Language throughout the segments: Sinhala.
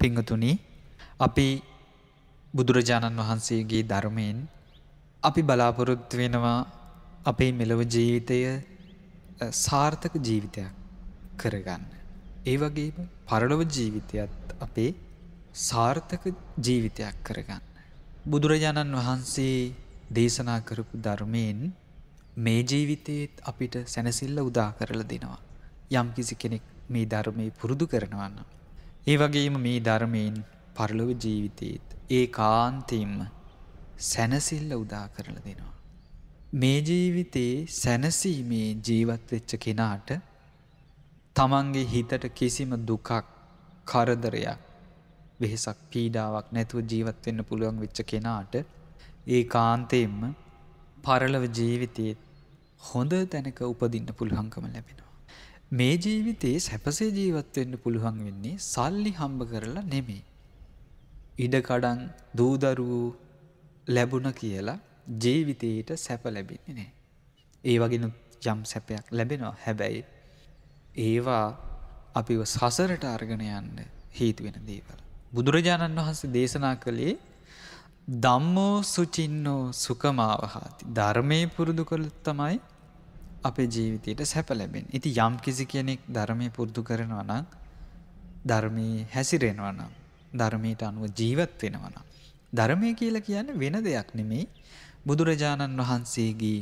පිංහතුනි අපි බුදුරජාණන් වහන්සේගේ ධර්මයෙන් අපි බලාපොරොත් වෙනවා අපේ මෙලොව ජීවිතය සාර්ථක ජීවිතයක් කරගන්න. ඒ වගේ පරලොව ජීවිතයත් අපේ සාර්ථක ජීවිතයක් කරගන්න. බුදුරජාණන් වහන්සේ දේශනා කරපු ධර්මයෙන් මේ ජීවිතයේත් අපිට සැනසිල්ල උදා කරලා දෙනවා. යම් කිසි කෙනෙක් මේ ධර්මය පුරුදු කරනවන්න. ඒ වගේම මේ ධර්මයෙන් පරලොව ජීවිතයේත් ඒ කාන්තීම්ම සැනසිල්ල උදා කරලා දෙනවා. මේ ජීවිතයේ සැනසීමේ ජීවත්වෙච්ච කෙනාට තමන්ගේ හිතට කිසිම දුකක් කරදරයක් වෙහෙසක් පීඩාවක් නැතුව ජීවත්වෙන්න පුළුවන් වෙච්ච කෙනාට ඒ කාන්තයෙන්ම පරලව ජීවිතයේත් හොඳ තැනක උපදින්න පුළහංකම ලැබෙනවා. මේ ජීවිතයේ සැපසේ ජීවත් වෙන්න පුළුවන් වෙන්නේ සල්ලි හම්බ කරලා නෙමෙයි. ඉඩකඩම් දූදරුවෝ ලැබුණ කියලා ජීවිතේට සැප ලැබෙන්නේ නැහැ. ඒ වගේන යම් සැපයක් ලැබෙනවා. හැබැයි ඒවා අපිව සසරට අර්ගෙන යන්න හේතු වෙන දේවල්. බුදුරජාණන් වහන්සේ දේශනා කළේ ධම්මෝ සුචින්නෝ සුකමාවහාති. ධර්මය පුරුදු කළොත් තමයි අපේ ජීවිතයට සැප ලැබෙන්. ඉති යම් කිසි කෙනෙක් ධර්මය පුරුදු කරනවා නම් ධර්මී හැසිරෙනවා නම් ධර්මීට අනුව ජීවත් වෙනවනම්. ධර්මය කියලා කියන්න වෙන දෙයක් නෙමේ බුදුරජාණන් වහන්සේගේ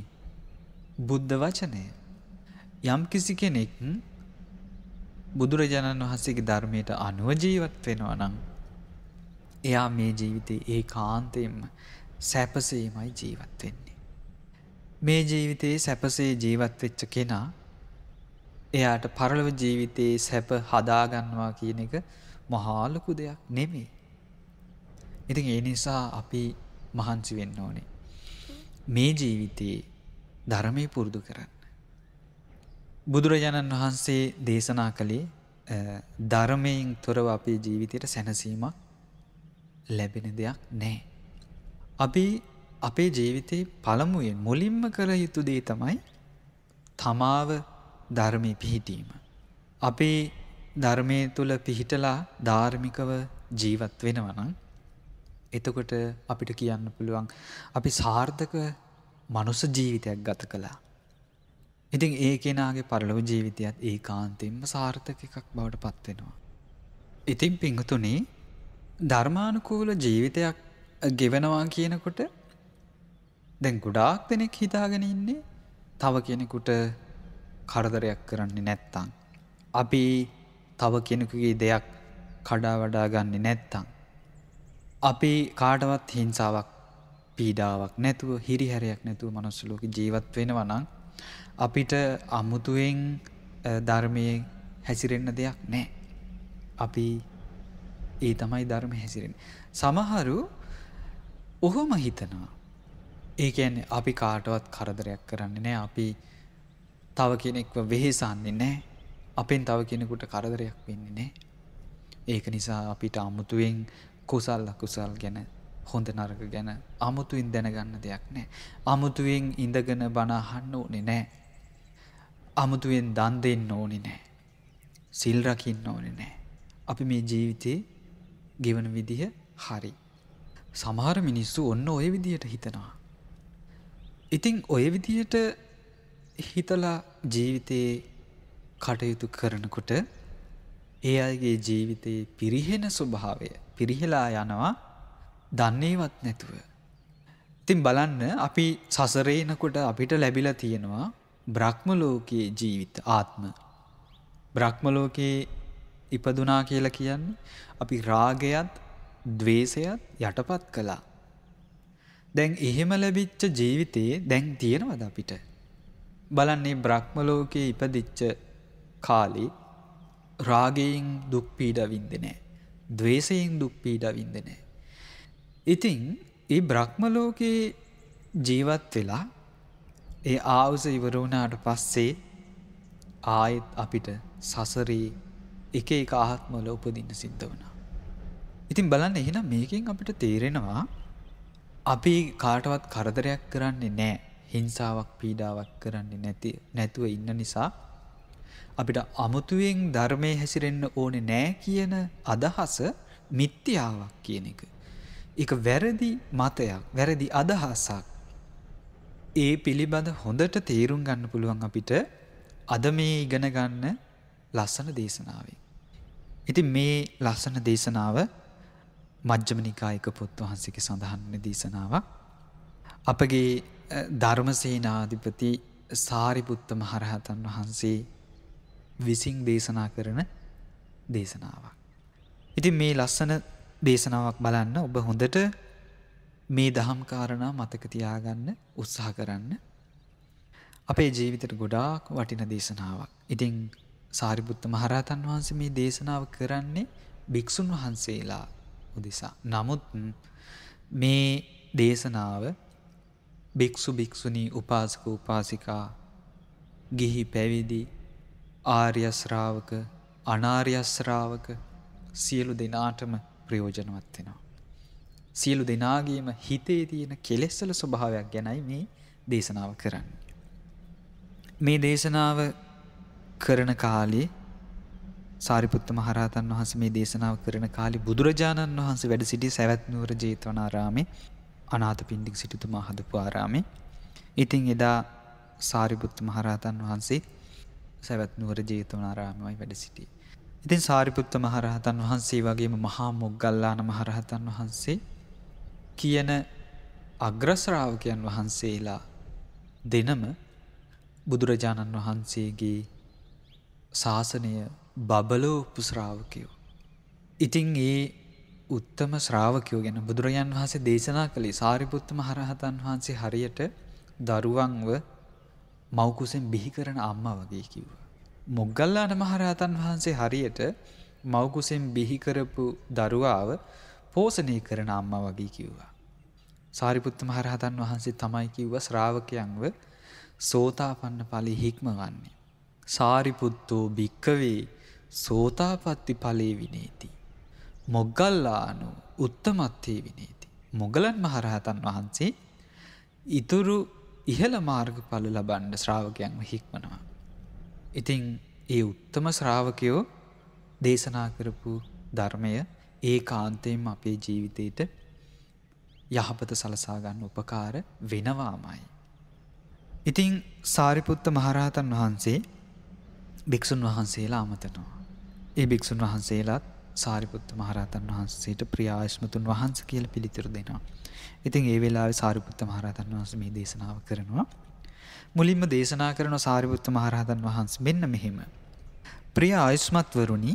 බුද්ධ වචනය. යම් කිසි කෙනෙක් බුදුරජාණන් වහන්සේගේ ධර්මයට අනුව ජීවත් වෙනවා නම් එයා මේ ජීවිතේ ඒ කාන්තයෙන්ම සැපසීමයි ජීවත් වෙන්නේ. මේ ජීවිතයේ සැපසේ ජීවත් වෙච්ච කෙනා එයාට පරලොව ජීවිතයේ සැප හදාගන්නවා කියන එක මහා ලොකු දෙයක් නෙමෙයි. ඉතින් ඒ නිසා අපි මහන්සි වෙන්න ඕනේ. මේ ජීවිතයේ ධර්මයේ පුරුදු කරන්න. බුදුරජාණන් වහන්සේ දේශනා කළේ ධර්මයෙන් තොරව අපේ ජීවිතයට සැනසීමක් ලැබෙන දෙයක් නැහැ. අපි අපේ ජීවිතේ පළමුුවෙන් මුලින්ම කළ යුතු දේ තමයි තමාව ධර්මය පිහිටීම. අපේ ධර්මය තුළ පිහිටලා ධාර්මිකව ජීවත් වෙනවනං එතකොට අපිට කියන්න පුළුවන් අපි සාර්ථක මනුස ජීවිතයක් ගත කළා. ඉතින් ඒ කෙනගේ පරලොව ජීවිතයත් ඒ කාන්තෙන්ම සාර්ථක එකක් බවට පත්වෙනවා. ඉතින් පිංහතුනේ ධර්මානුකූල ජීවිතයක් ගෙවනවා කියනකොට දැන් ගොඩාක් දෙනෙක් හිතාගෙන ඉන්නේ තව කෙනෙකුට කරදරයක් කරන්නේ නැත්තං. අපි තව කෙනෙකුගේ දෙයක් කඩා වඩා ගන්නේ නැත්තං. අපි කාටවත් හිංසාවක් පීඩාවක් නැතුව හිරිහැරයක් නැතුව මනුස්සලෝක ජීවත් වෙන වනං අපිට අමුතුවෙන් ධර්මය හැසිරෙන්න දෙයක් නෑ. අපි ඒ තමයි ධර්ම හැසිරෙන. සමහරු ඔහොම හිතනවා ඒකැන්නේ අපි කාටවත් කරදරයක් කරන්නේ නෑ අපි තව කෙනෙක්ව වෙහෙසන්නේ නෑ අපෙන් තව කෙනෙකුට කරදරයක් වෙන්නේ නෑ. ඒක නිසා අපිට අමුතුවෙන් කුසල් අකුසල් ගැන හොඳ නරක ගැන අමුතුවෙන් දැනගන්න දෙයක් නෑ. අමුතුවෙන් ඉඳගෙන බනාහන්න ඕනෙ නෑ. අමුතුවෙන් දන් දෙන්න ඕනි නෑ. සිල්රකින්න ඕනෙ නෑ. අපි මේ ජීවිතයේ ගෙවන විදිහ හරි. සමහර මිනිස්සු ඔන්න ඔය විදියට හිතනවා. ඉතිං ඔය විදියට හිතලා ජීවිතයේ කටයුතු කරනකොට ඒ අයගේ ජීවිතයේ පිරිහෙන ස්වභාවය පිරිහෙලා යනවා දන්නේවත් නැතුව. ඉතින් බලන්න අපි සසරේනකොට අපිට ලැබිල තියෙනවා බ්‍රහ්මලෝකයේ ජීවිත ආත්ම. බ්‍රහ්මලෝකයේ ඉපදුනා කියලා කියන්නේ අපි රාගයත් දවේශයත් යටපත් කළා. දැන් එහෙම ලැබිච්ච ජීවිතයේ දැන් තියෙනවද අපිට. බලන්නේ බ්‍රහ්මලෝකයේ ඉපදිච්ච කාලි රාගයෙන් දුක්පීඩවින්දනෑ. දවේසයෙන් දුක්පීඩවින්දනෑ. ඉතිං ඒ බ්‍රහ්මලෝකයේ ජීවත් වෙලා ඒ ආවුස ඉවරුණාට පස්සේ ආයෙත් අපිට සසරී එක එක ආත්මවල උපදින්න සිද්ධ වනා. ඉතින් බලන්න එහෙනම් මේකින් අපිට තේරෙනවා අපි කාටවත් කරදරයක් කරන්නේ නෑ හිංසාවක් පීඩාවක් කරන්නේ නැති නැතුව ඉන්න නිසා අපිට අමුතුවෙන් ධර්මය හැසිරෙන්න ඕනෙ නෑ කියන අදහස මිත්‍යාවක් කියන එක. එක වැරදි මතයක් වැරදි අදහසක් ඒ පිළිබඳ හොඳට තේරුම් ගන්න පුළුවන් අපිට අද මේ ඉගෙනගන්න ලස්සන දේශනාවේ. ඉති මේ ලස්සන දේශනාව මජ්ජම නිකායික පොත් වහන්සේක සඳහන්න දේශනාවක්. අපගේ ධර්මසේනාධිපති සාරිපුත්ත මහරහතන් වහන්සේ විසින් දේශනා කරන දේශනාවක්. ඉතින් මේ ලස්සන දේශනාවක් බලන්න ඔබ හොඳට මේ දහම් කාරණා මතක තියාගන්න උත්සාහ කරන්න. අපේ ජීවිතට ගොඩාක් වටින දේශනාවක්. ඉතින් සාරිපුත්ත මහරහතන් වහන්සේ මේ දේශනාව කරන්නේ භික්‍ෂුන් වහන්සේලා උදෙසා. නමුත් මේ දේශනාව භික්‍ෂු භික්‍ෂුණී උපාසක උපාසිකා ගිහි පැවිදි ආර්යස්රාවක අනාර්යස්රාවක සියලු දෙනාටම ප්‍රයෝජනවත් වෙනවා. සියලු දෙනාගේම හිතේ තියෙන කෙලෙස්සල ස්වභාවයක් ගැනයි මේ දේශනාව කරන්න. මේ දේශනාව කරන කාලේ සාරිපුත්ත මහරහතන් වහන්සේ මේ දේශනාව කරන කාලේ බුදුරජාණන් වහන්සේ වැඩ සිටි සැවැත් නුවර ජේතවනාරාමේ අනාථපිණ්ඩික සිටුතුමා හදපු ආරාමේ. ඉතින් එදා සාරිපුත්ත මහරහතන් වහන්සේ සැවැත් නුවර ජේතවනාරාමයයි වැඩ සිටියේ. ඉතින් සාරිපුත්ත මහරහතන් වහන්සේ වගේම මහා මොග්ගල්ලාන මහරහතන් වහන්සේ කියන අග්‍රශ්‍රාවකයන් වහන්සේලා දෙනම බුදුරජාණන් වහන්සේගේ ශාසනය බබලෝ උපුශ්‍රාවකයෝ. ඉතිං ඒ උත්තම ශ්‍රාවකයෝ ගැන බුදුරජන් වහන්සේ දේශනා කළේ සාරිපුත්තම හරහතන් වහන්සේ හරියට දරුවන්ව මවකුසෙන් බිහි කරන අම්ම වගේ කිව්ව. මොග්ගල්ලාන මහරහතන් වහන්සේ හරියට මවකුසෙන් බිහිකරපු දරුවාව පෝසනය කරන අම්ම වගේ කිව්වා. සාරිපුත්ත මහරහතන් වහන්සේ තමයි කිව්ව ශ්‍රාවකයන්ව සෝතාපන්න පලි හික්ම වන්නේ. සාරිපුත්තෝ භික්කවේ සෝතාපත්ති ඵලේ විනේති. මොග්ගල්ලානු උත්තමත්තේ විනේති. මොගලන් මහරහතන් වහන්සේ ඉතුරු ඉහළ මාර්ගඵල ලබන්න ශ්‍රාවකයන්ම හික්මනවා. ඉතිං ඒ උත්තම ශ්‍රාවකයෝ දේශනා කරපු ධර්මය ඒ කාන්තයෙන් අපේ ජීවිතයට යහපත සලසාගන්න උපකාර වෙනවාමයි. ඉතිං සාරිපුත්ත මහරහතන් වහන්සේ භික්‍ෂුන් වහන්සේලා අමතනවා. ඒ භික්‍ෂුන් වහන්සේලාත් සාරිපුත්ත මහරහතන් වහන්සේට ප්‍රියාශ්මතුන් වහන්ස කියල පිළිතුර දෙනවා. ඉතින් ඒ වෙලා සාරිපුත්ත මහරහතන් වහන්ස මේ දේශනාව කරනවා. මුලින්ම දේශනා කරන සාරිපුත්ත මහරහතන් වහන්ස මෙන්න මෙහෙම. ප්‍රිය ආයුස්මත්වරුණි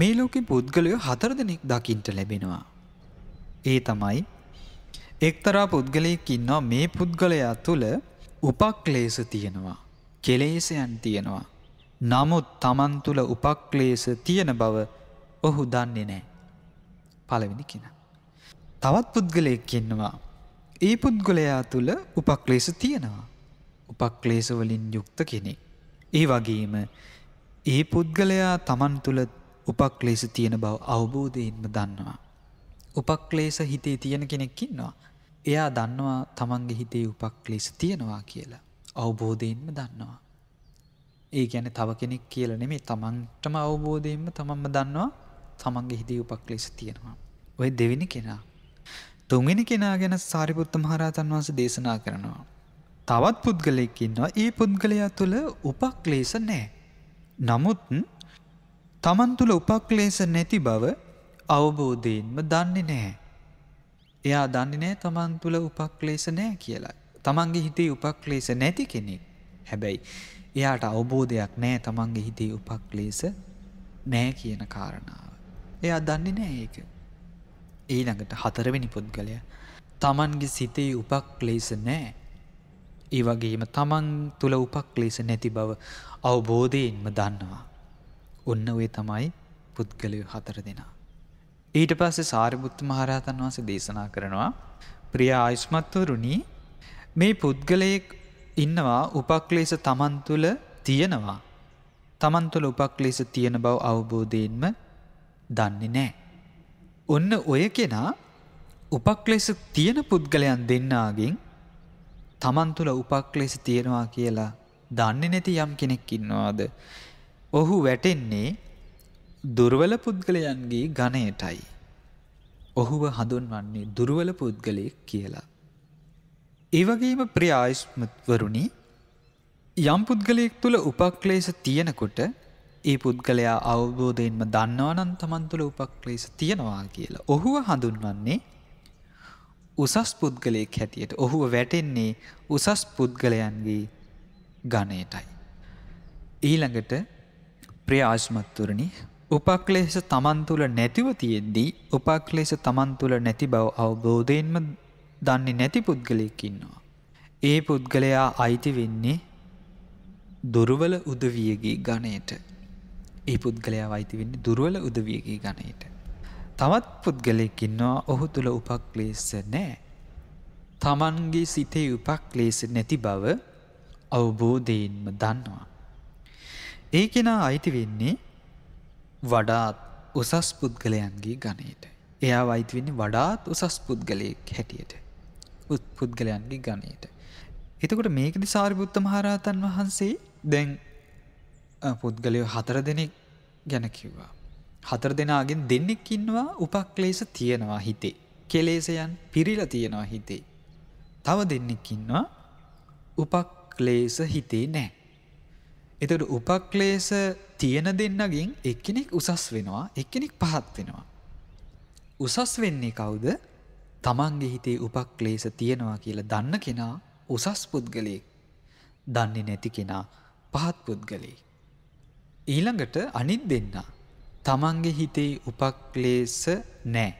මේ ලෝකෙ පුද්ගලයෝ හතර දෙනෙක් දකිින්ට ලැබෙනවා. ඒ තමයි එක්තරා පුද්ගලයෙක් ඉන්නවා මේ පුද්ගලයා තුළ උපක්ලේස තියෙනවා. කෙලේසයන් තියෙනවා. නමුත් තමන් තුළ උපක්ලේස තියෙන බව ඔහු දන්නේ නෑ. පළවෙනි කියෙන. තවත් පුද්ගලයෙක් කියන්නවා. ඒ පුද්ගලයා තුළ උපක්ලේස තියෙනවා. උපක්ලේසවලින් යුක්ත කෙනෙක්. ඒ වගේම ඒ පුද්ගලයා තමන් තුළ උපක්ලේස තියෙන බව අවබෝධයෙන්ම දන්නවා. උපක්ලේස හිතේ තියෙන කෙනෙක්කින්නවා. එයා දන්නවා තමන්ගේ හිතේ උපක්ලේස තියෙනවා කියලා. අවබෝධයෙන්ම දන්නවා. ඒ ගැන තව කෙනෙක් කියල නෙමේ තමන්ටම අවබෝධයෙන්ම තමන්ම දන්නවා තමන්ගේ හිදී උපක්ලේශ තියෙනවා. ඔය දෙවිනි කෙනා. තුන්වෙනි කෙනා ගැන සාරිපුත්ත මහරහතන් වහන්ස දේශනා කරනවා. තවත් පුද්ගලයකින්වා ඒ පුද්ගලයා තුළ උපක්ලේශ නෑ. නමුත් තමන් තුළ උපක්ලේශ නැති බව අවබෝධයෙන්ම දන්නේ නෑ. එයා දන්නේ නෑ තමන් තුළ උපක්ලේශ නෑ කියලා. තමන්ගේ හිතේ උපක්ලේශ නැති කෙනෙක්. හැබැයි එයාට අවබෝධයක් නෑ තමන්ගේ හිතේ උපක්ලේස නෑ කියන කාරණාව. එයා දන්නේ නෑ ඒක. ඊළඟට හතරවෙනි පුද්ගලය තමන්ගේ සිතේ උපක්ලේස නෑ. ඒ වගේම තමන් තුළ උපක්ලේස නැති බව අවබෝධයෙන්ම දන්නවා. ඔන්න ඔය තමයි පුද්ගලය හතර දෙනා. ඊට පස්සේ සාරිබුත්තු මහරහතන් වහන්සේ දේශනා කරනවා ප්‍රිය ආයුෂ්මත්වරුණි මේ පුද්ගලයෙක් ඉන්නවා උපක්ලේශ තමන් තුළ තියෙනවා. තමන් තුළ උපක්ලේශ තියෙන බව අවබෝධයෙන්ම දන්නේ නෑ. ඔන්න ඔය කෙනා උපක්ලේශ තියෙන පුද්ගලයන් දෙන්නාගෙන් තමන් තුළ උපක්ලේශ තියෙනවා කියලා දන්නේ නැති යම් කෙනෙක් ඉන්නවාද. ඔහු වැටෙන්නේ දුර්වල පුද්ගලයන්ගේ ගණයටයි. ඔහුව හඳුන්වන්නේ දුර්වල පුද්ගලයෙක් කියලා. ඒවගේම ප්‍රියායස්මත්වරුණි යම් පුද්ගලයෙක් තුළ උපක්ලේස තියෙනකොට ඒ පුද්ගලයා අවබෝධයෙන්ම දන්නවනන් තමන් තුළ උපක්ලේස තියෙනවා කියලා. ඔහුව හඳුන්වන්නේ උසස් පුද්ගලයෙක් හැටියට ඔහුව වැටෙන්නේ උසස් පුද්ගලයන්ගේ ගණයටයි. ඊළඟට ප්‍ර්‍රයාශ්මත්තුරණි උපක්ලේෂ තමන් තුළ නැතිව තියෙද්දී උපක්ලේෂ තමන් තුළ නැති බව අවබෝධයෙන්ම දන්නේ නැති පුද්ගලයෙක් ඉන්නවා. ඒ පුද්ගලයා අයිති වෙන්නේ දුරුවල උදවියගේ ගණයට. ඒ පුද්ගලයා අයිති වෙන්න දුරුවල උදවියගේ ගණයට. තවත් පුද්ගලයකින්නවා ඔහු තුළ උපක්ලේස නෑ. තමන්ගේ සිතේ උපක්ලේස නැති බව අවබෝධයෙන්ම දන්නවා. ඒ කෙනා අයිති වෙන්නේ වඩාත් උසස් පුද්ගලයන්ගේ ගණයට. එයා අයිතිවෙන්නේ වඩාත් උසස් පුද්ගලයෙක් හැටියට. පුද්ගලයන්ගේ ගණයට. එතකොට මේකදි සාරිපුත්ත මහරහතන් වහන්සේ දැන් පුද්ගලයෝ හතර දෙනෙක් ගැන කිව්වා. හතර දෙනාගෙන් දෙන්නෙක් ඉන්නවා උපක්ලේස තියෙනවා හිතේ. කෙලේසයන් පිරිල තියෙනවා හිතේ. තව දෙන්නෙක් ඉන්නවා උපක්ලේස හිතේ නෑ. එතට උපක්ලේස තියෙන දෙන්නගින් එක්කෙනෙක් උසස් වෙනවා එක්කෙනෙක් පහත් වෙනවා. උසස් වෙන්නේ කවුද තමන්ගේ හිතේ උපක්ලේශ තියෙනවා කියලා දන්න කෙනා උසස් පුද්ගලයෙක් දන්නේ නැති කෙනා පහත් පුද්ගලයෙක්. ඊළඟට අනිත් දෙන්න. තමන්ගේ හිතේ උපක්ලේශ නෑ.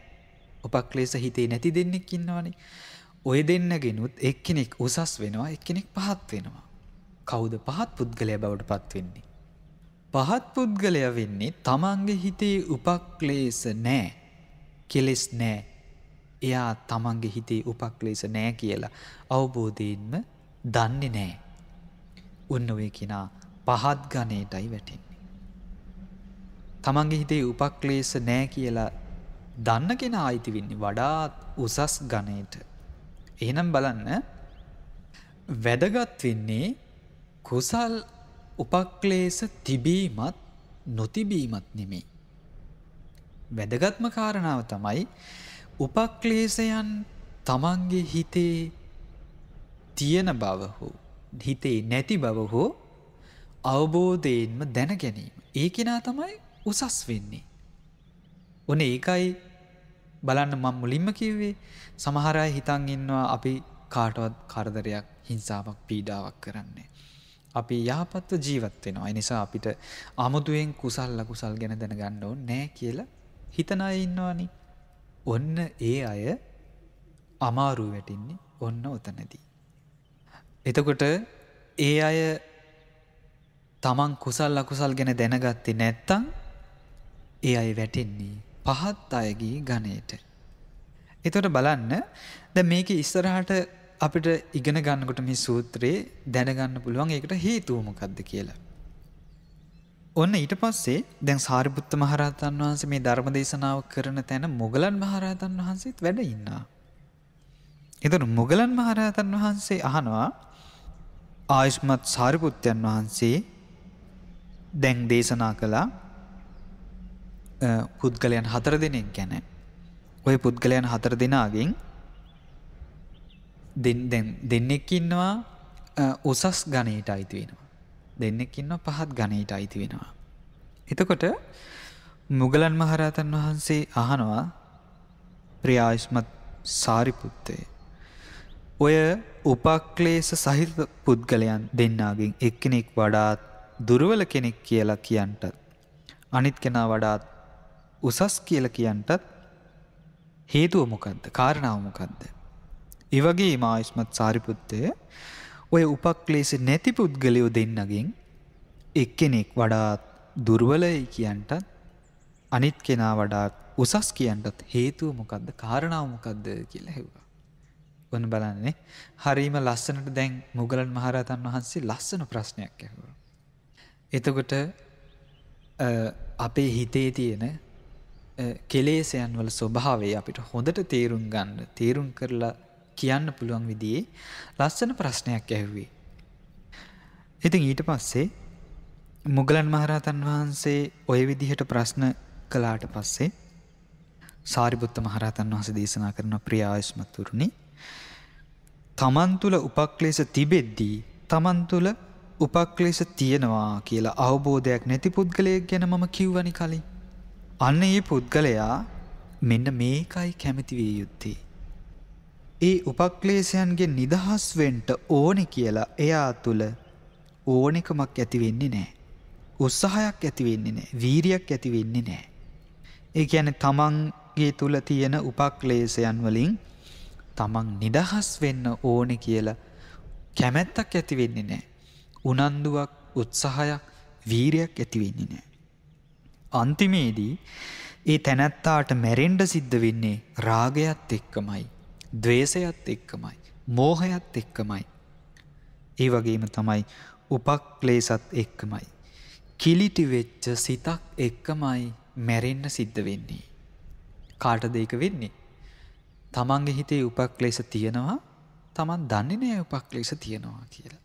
උපක්ලේශ හිතේ නැති දෙන්නෙක් ඉන්නවනේ. ඔය දෙන්නගෙනුත් එක්කෙනෙක් උසස් වෙනවා එක්කෙනෙක් පහත් වෙනවා. කවුද පහත් පුද්ගලය බවට පත්වෙන්නේ. පහත් පුද්ගලය වෙන්නේ තමන්ගේ හිතේ උපක්ලේශ නෑ කෙලෙස් නෑ එයා තමන්ගේ හිතේ උපක්ලේස නෑ කියලා අවබෝධයෙන්ම දන්නේ නෑ. උන්නවේ කෙනා පහත් ගණයටයි වැටෙන්නේ. තමන්ගේ හිතේ උපක්ලේස නෑ කියලා දන්න කෙන අයිති වෙන්නේ වඩාත් උසස් ගණයට. එහෙනම් බලන්න වැදගත් වෙන්නේ කුසල් උපක්ලේස තිබීමත් නොතිබීමත් නෙමේ. වැදගත්ම කාරණාව තමයි උපක්ලේශයන් තමන්ගේ හිතේ තියෙන බව හෝ හිතේ නැති බව හෝ අවබෝධයෙන්ම දැන ගැනීම. ඒ කෙනා තමයි උසස් වෙන්නේ. ඔන ඒකයි බලන්න මං මුලින්ම කිව්වේ සමහරය හිතන් ඉන්නවා අපි කාටවත් කරදරයක් හිංසාවක් පීඩාවක් කරන්නේ. අපි යහපත්ව ජීවත් වෙනවා එනිසා අපිට අමුදුවෙන් කුසල් ලකුසල් ගැන දැනගන්න ඕ නෑ කියලා හිතනය ඉන්නවානේ ඔන්න ඒ අය අමාරු වැටින්නේ ඔන්න ඔතනදී. එතකොට ඒ අය තමන් කුසල් අකුසල් ගැන දැනගත්තේ නැත්තං ඒ අය වැටෙන්නේ පහත් අයගේ ගණයට. එතොට බලන්න ද මේක ඉස්සරහට අපිට ඉගෙන ගන්නකොට මේ සූත්‍රයේ දැනගන්න පුළුවන් ඒකට හේතුවමකක්ද කියලා. ඔන්න ඊට පස්සේ දැන් සාරිපුත්ත මහරහතන් වහන්සේ මේ ධර්ම දේශනාව කරන තැන මුගලන් මහරහතන් වහන්සේත් වැඩ ඉන්නා. එතන මුගලන් මහරහතන් වහන්සේ අහනවා ආයුෂ්මත් සාරිපුත්තයන් වහන්සේ දැන් දේශනා කළා පුද්ගලයන් හතර දෙනෙක් ගැන. ওই පුද්ගලයන් හතර දෙනාගෙන් දෙන්නෙක් ඉන්නවා උසස් ගණයට අයිති වෙනවා. දෙන්නෙක් ඉන්න පහත් ගණයට අයිති වෙනවා. එතකොට මුගලන් මහරහතන් වහන්සේ අහනවා ප්‍රියායුෂ්මත් සාරිපුත්තේ. ඔය උපක්ලේස සහිත පුද්ගලයන් දෙන්නාගෙන් එක්කෙනෙක් වඩාත් දුර්වල කෙනෙක් කියලා කියන්ටත්. අනිත් කෙනා වඩාත් උසස් කියල කියන්ටත් හේතුව මොකක්ද කාරණාව මොකක්ද. ඉවගේ මායිස්මත් සාරිපුත්තය ඔය උපක්ලේශ නැති පුද්ගලයෝ දෙන්නගෙන් එක්කෙනෙක් වඩාත් දුර්වලයි කියන්ටත් අනිත් කෙනා වඩාත් උසස් කියන්ටත් හේතුව මොකක්ද කාරණාව මොකක්ද කියලා හෙව්වා. ඔන්න බලන්නේ හරීම ලස්සනට දැන් මුගලන් මහරහතන් වහන්සේ ලස්සන ප්‍රශ්නයක් ඇහුවා. එතකොට අපේ හිතේ තියෙන කෙලේසයන් වල ස්වභාවය අපිට හොඳට තේරුම් ගන්න තේරුම් කරලා කියන්න පුළුවන් විදියේ ලස්සන ප්‍රශ්නයක් ඇහුවේ. ඉතින් ඊට පස්සේ මුගලන් මහරහතන් වහන්සේ ඔය විදිහට ප්‍රශ්න කලාට පස්සේ සාරිපුත්ත මහරහතන් වහන්සේ දේශනා කරන ප්‍රිය ආයුෂ්මතුරුනි තමන් තුල උපක්ලේශ තිබෙද්දී තමන් තුල උපක්ලේශ තියෙනවා කියලා අවබෝධයක් නැති පුද්ගලයෙක් ගැන මම කිව්වනි කලින් අන්න ඒ පුද්ගලයා මෙන්න මේකයි කැමති විය යුත්තේ ඒ උපක්ලේශයන්ගේ නිදහස්වෙන්ට ඕනෙ කියලා එයා තුළ ඕනෙකමක් ඇතිවෙන්නේ නෑ. උත්සාහයක් ඇතිවෙන්නේ නෑ වීරියක් ඇතිවෙන්නේ නෑ. ඒ ඇන තමන්ගේ තුළ තියෙන උපක්ලේශයන් වලින් තමන් නිදහස් වෙන්න ඕනෙ කියලා කැමැත්තක් ඇතිවෙන්නේ නෑ. උනන්දුවක් උත්සාහයක් වීරයක් ඇතිවෙන්නේ නෑ. අන්තිමේදී ඒ තැනැත්තාට මැරෙන්ඩ සිද්ධ වෙන්නේ රාගයත් එක්කමයි. දවේශයත් එක්කමයි. මෝහයත් එක්කමයි. ඒ වගේම තමයි උපක්ලේසත් එක්කමයි. කිලිටි වෙච්ච සිතක් එක්කමයි මැරෙන්න සිද්ධ වෙන්නේ. කාටද ඒක වෙන්නේ. තමන්ගේ හිතේ උපක්ලේස තියෙනවා තමන් දන්නේ නෑ උපක්ලේස තියෙනවා කියලා.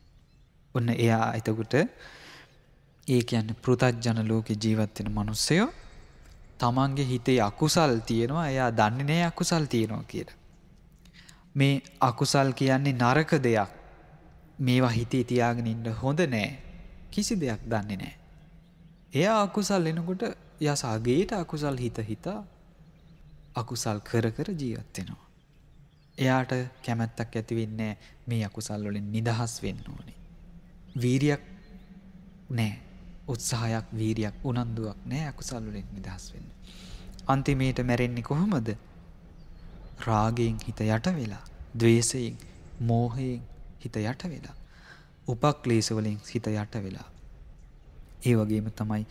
ඔන්න එයා එතකුට ඒ කියන්න පෘතජ්ජන ලෝකෙ ජීවත්වෙන මනුස්සයෝ තමන්ගේ හිතේ අකුසල් තියෙනවා එයා දන්නේ නෑ අකුසල් තියෙනවා කියලා. මේ අකුසල් කියන්නේ නරක දෙයක්. මේවා හිතේ තියාගෙන ඉන්න හොඳ නෑ. කිසි දෙයක් දන්නේ නෑ. එයා අකුසල් එනකොට යසාගේට අකුසල් හිත හිතා අකුසල් කර කර ජීවත් වෙනවා. එයාට කැමැත්තක් ඇතිවෙන්නේ මේ අකුසල් වලින් නිදහස් වෙන්න ඕනේ. වීරියක් නෑ. උත්සාහයක් වීරියක් උනන්දුවක් නෑ අකුසල් වලින් නිදහස් වෙන්න. අන්තිමේට මැරෙන්නේ කොහොමද? රාගයෙන් හිත යට වෙලා දවේශයෙන් මෝහයෙන් හිත යට වෙලා උපක්ලේශවලින් හිත යට වෙලා ඒ වගේම තමයි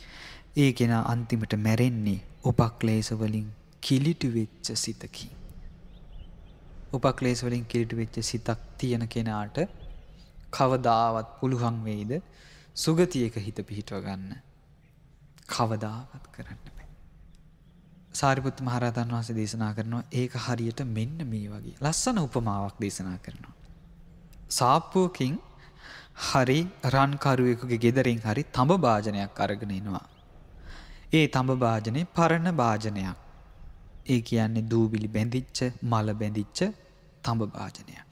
ඒ කෙනා අන්තිමට මැරෙන්නේ උපක්ලේශවලින් කිලිටු වෙච්ච සිතකින් උපක්ලේශ වලින් කිලිටු වෙච්ච සිතක් තියෙන කෙනාට කවදාවත් පුළුවන් වෙයිද සුගතියක හිත පිහිටව ගන්න කවදාවත් කරන්න සාරිපුත්ත මහරහතන් වහන්සේ දේශනා කරනවා ඒක හරියට මෙන්න මේ වගේ ලස්සන උපමාවක් දේශනා කරනවා. සාප්පුවකින් හරි රන්කරුවෙකුගේ ගෙදරින් හරි තඹ භාජනයක් අරගෙන එනවා. ඒ තඹ භාජනේ පරණ භාජනයක්. ඒ කියන්නේ දූවිලි බැඳිච්ච මල බැඳිච්ච තඹ භාජනයක්.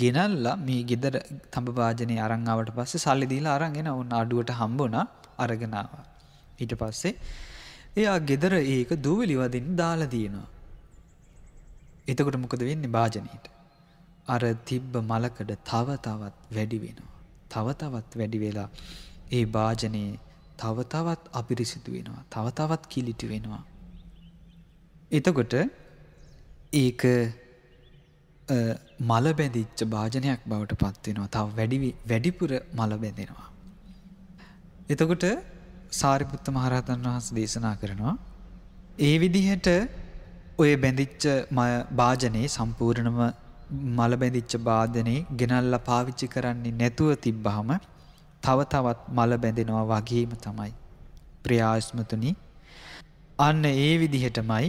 ගෙනල්ලා මේ ගෙදර තඹ භාජනේ අරන් ආවට පස්සේ සල්ලි දීලා අරන් එන උන් ආඩුවට හම්බුණා අරගෙන ආවා. ඊට පස්සේ එයා ගෙදර ඒක දූවිලිවදින් දාලා තියෙනවා. එතකොට මොකද වෙන්නේ භාජනයට. අර තිබ්බ මලකඩ තව තවත් වැඩි වෙනවා. තව තවත් වැඩි වෙලා ඒ භාජනයේ තව තවත් අපිරිසිදු වෙනවා. තව තවත් කිලිටි වෙනවා. එතකොට ඒක මල බැඳිච්ච භාජනයක් බවට පත්වෙනවා තව වැඩිපුර මල බැඳෙනවා. එතකොට සාරිපුත්ත මහරහතන් වහන්ස දේශනා කරනවා. ඒ විදිහට ඔය බැඳිච්ච භාජනයේ සම්පූර්ණම මල බැඳිච්ච බාධනයේ ගෙනල්ල පාවිච්චි කරන්නේ නැතුව තිබ්බහම තව තවත් මල බැඳෙනවා වගේම තමයි. ප්‍රියාශ්මතුනි අන්න ඒ විදිහටමයි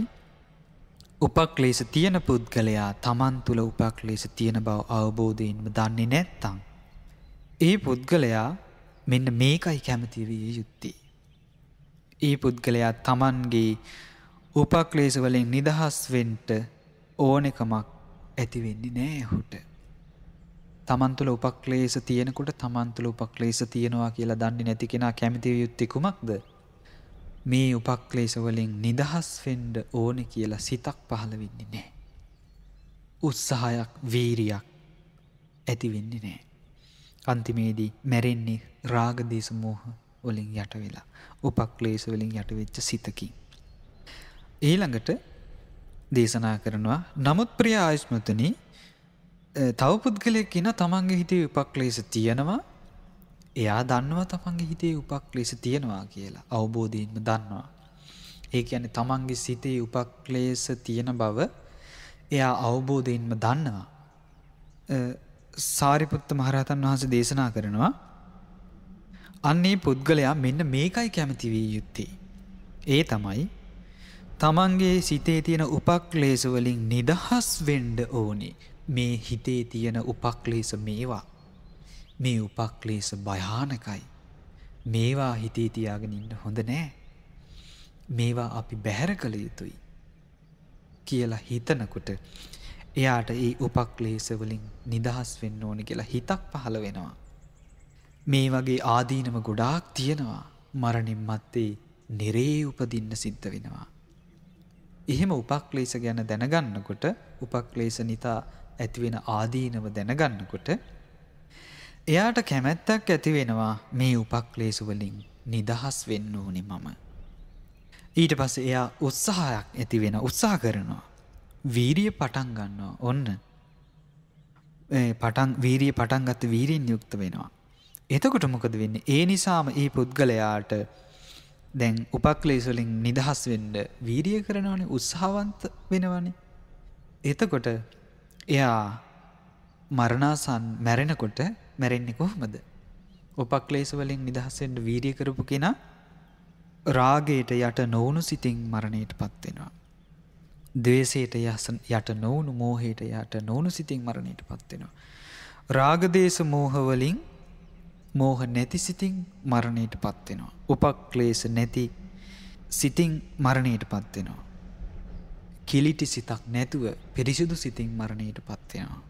උපක්ලේශ තියෙන පුද්ගලයා තමන් තුළ උපක්ලේශ තියෙන බව අවබෝධයෙන්ම දන්නේ නැත්තං. ඒ පුද්ගලයා මෙන්න මේකයි කැමතිවිය යුත්තේ. ඒ පුද්ගලයා තමන්ගේ උපක්ලේශවලින් නිදහස්වෙන්ට ඕනෙකමක් ඇතිවෙන්නේ නෑ හුට. තමන්තුල උපක්ලේශ තියෙනකොට තමන්තුල උපක්ලේශ තියෙනවා කියලා දන්නේ නැති කෙනා කැමති යුත්තේ කුමක්ද? මේ උපක්ලේශ වලින් නිදහස් වෙන්න ඕනේ කියලා සිතක් පහළ වෙන්නේ නැහැ. උත්සාහයක්, වීරියක් ඇති වෙන්නේ නැහැ. අන්තිමේදී මැරෙන්නේ රාග දේශ මොහ වලින් යට වෙලා. උපක්ලේශ වලින් යටවෙච්ච සිතකින්. ඊළඟට දේශනා කරනවා නමුත් ප්‍රිය ආයුෂ්මතන තව පුද්ගලයක් කියන තමන්ගේ හිතේ උපක්ලේශ තියෙනවා එයා දන්නවා තමන්ගේ හිතේ උපක්ලේශ තියෙනවා කියලා අවබෝධයෙන්ම දන්නවා. ඒ ඇන තමන්ගේ සිතේ උපක්ලේශ තියෙන බව එයා අවබෝධයෙන්ම දන්නවා. සාරිපුත්ත මහරහතන් වහන්ස දේශනා කරනවා අන්නේ පුද්ගලයා මෙන්න මේකයි කැමතිවී යුත්තේ. ඒ තමයි තමන්ගේ සිතේ තියෙන උපක්ලේසවලින් නිදහස් වෙන්ඩ ඕනේ මේ හිතේ තියෙන උපක්ලේස මේවා. මේ උපක්ලේස භයානකයි. මේවා හිතේ තියාගෙනඉන්න හොඳ නෑ. මේවා අපි බැහැර කළ යුතුයි. කියලා හිතනකුට එයාට ඒ උපක්ලේසවලින් නිදහස් වෙන්න ඕනි කියලා හිතක් පහළ වෙනවා. මේ වගේ ආදීනම ගොඩාක් තියෙනවා මරණින් මත්තේ නිරේ උපදින්න සිද්ධ වෙනවා. එහෙම උපක්ලේශ ගැන දැනගන්නකොට උපක්ලේශ නිතා ඇතිවෙන ආදීනව දැනගන්නකොට එයාට කැමැත්තක් ඇතිවෙනවා මේ උපක්ලේශවලින් නිදහස් වෙන්න ඕනි මම. ඊට පස එයා උත්සාහයක් ඇතිවෙන උත්සා කරනවා. වීරිය පටන් ගන්නවා ඔන්න පටන් වීරිය පටන්ගත්ත වීරෙන් යුක්ත වෙනවා. එතකොට මොකද වෙන්න ඒ නිසාම ඒ පුද්ගලයාට දැන් උපක්ලේසුලින් නිදහස් වෙන්ඩ වීරිය කරනවනේ උත්සාවන්ත වෙනවනේ. එතකොට එයා මරණාසන් මැරෙනකොට මැරෙන්න්නේ කොහොමද. උපක්ලේසවලින් නිදහස්සෙන්ට වීරිය කරපු කෙනා රාගයට යට නොවුණු සිතින් මරණයට පත්වෙනවා. දේශයට යසන් යට නොවුණු මෝහයට යට නොවුණු සිතින් මරණයට පත්වෙනවා. රාගදේශ මෝහවලින් මෝහ නැති සිතින් මරණයටපත් වෙනවා. උපක්ලේශ නැති සිතින් මරණයටපත් වෙනවා. කිලිටි සිතක් නැතුව පිරිසිදු සිතින් මරණයටපත් වෙනවා.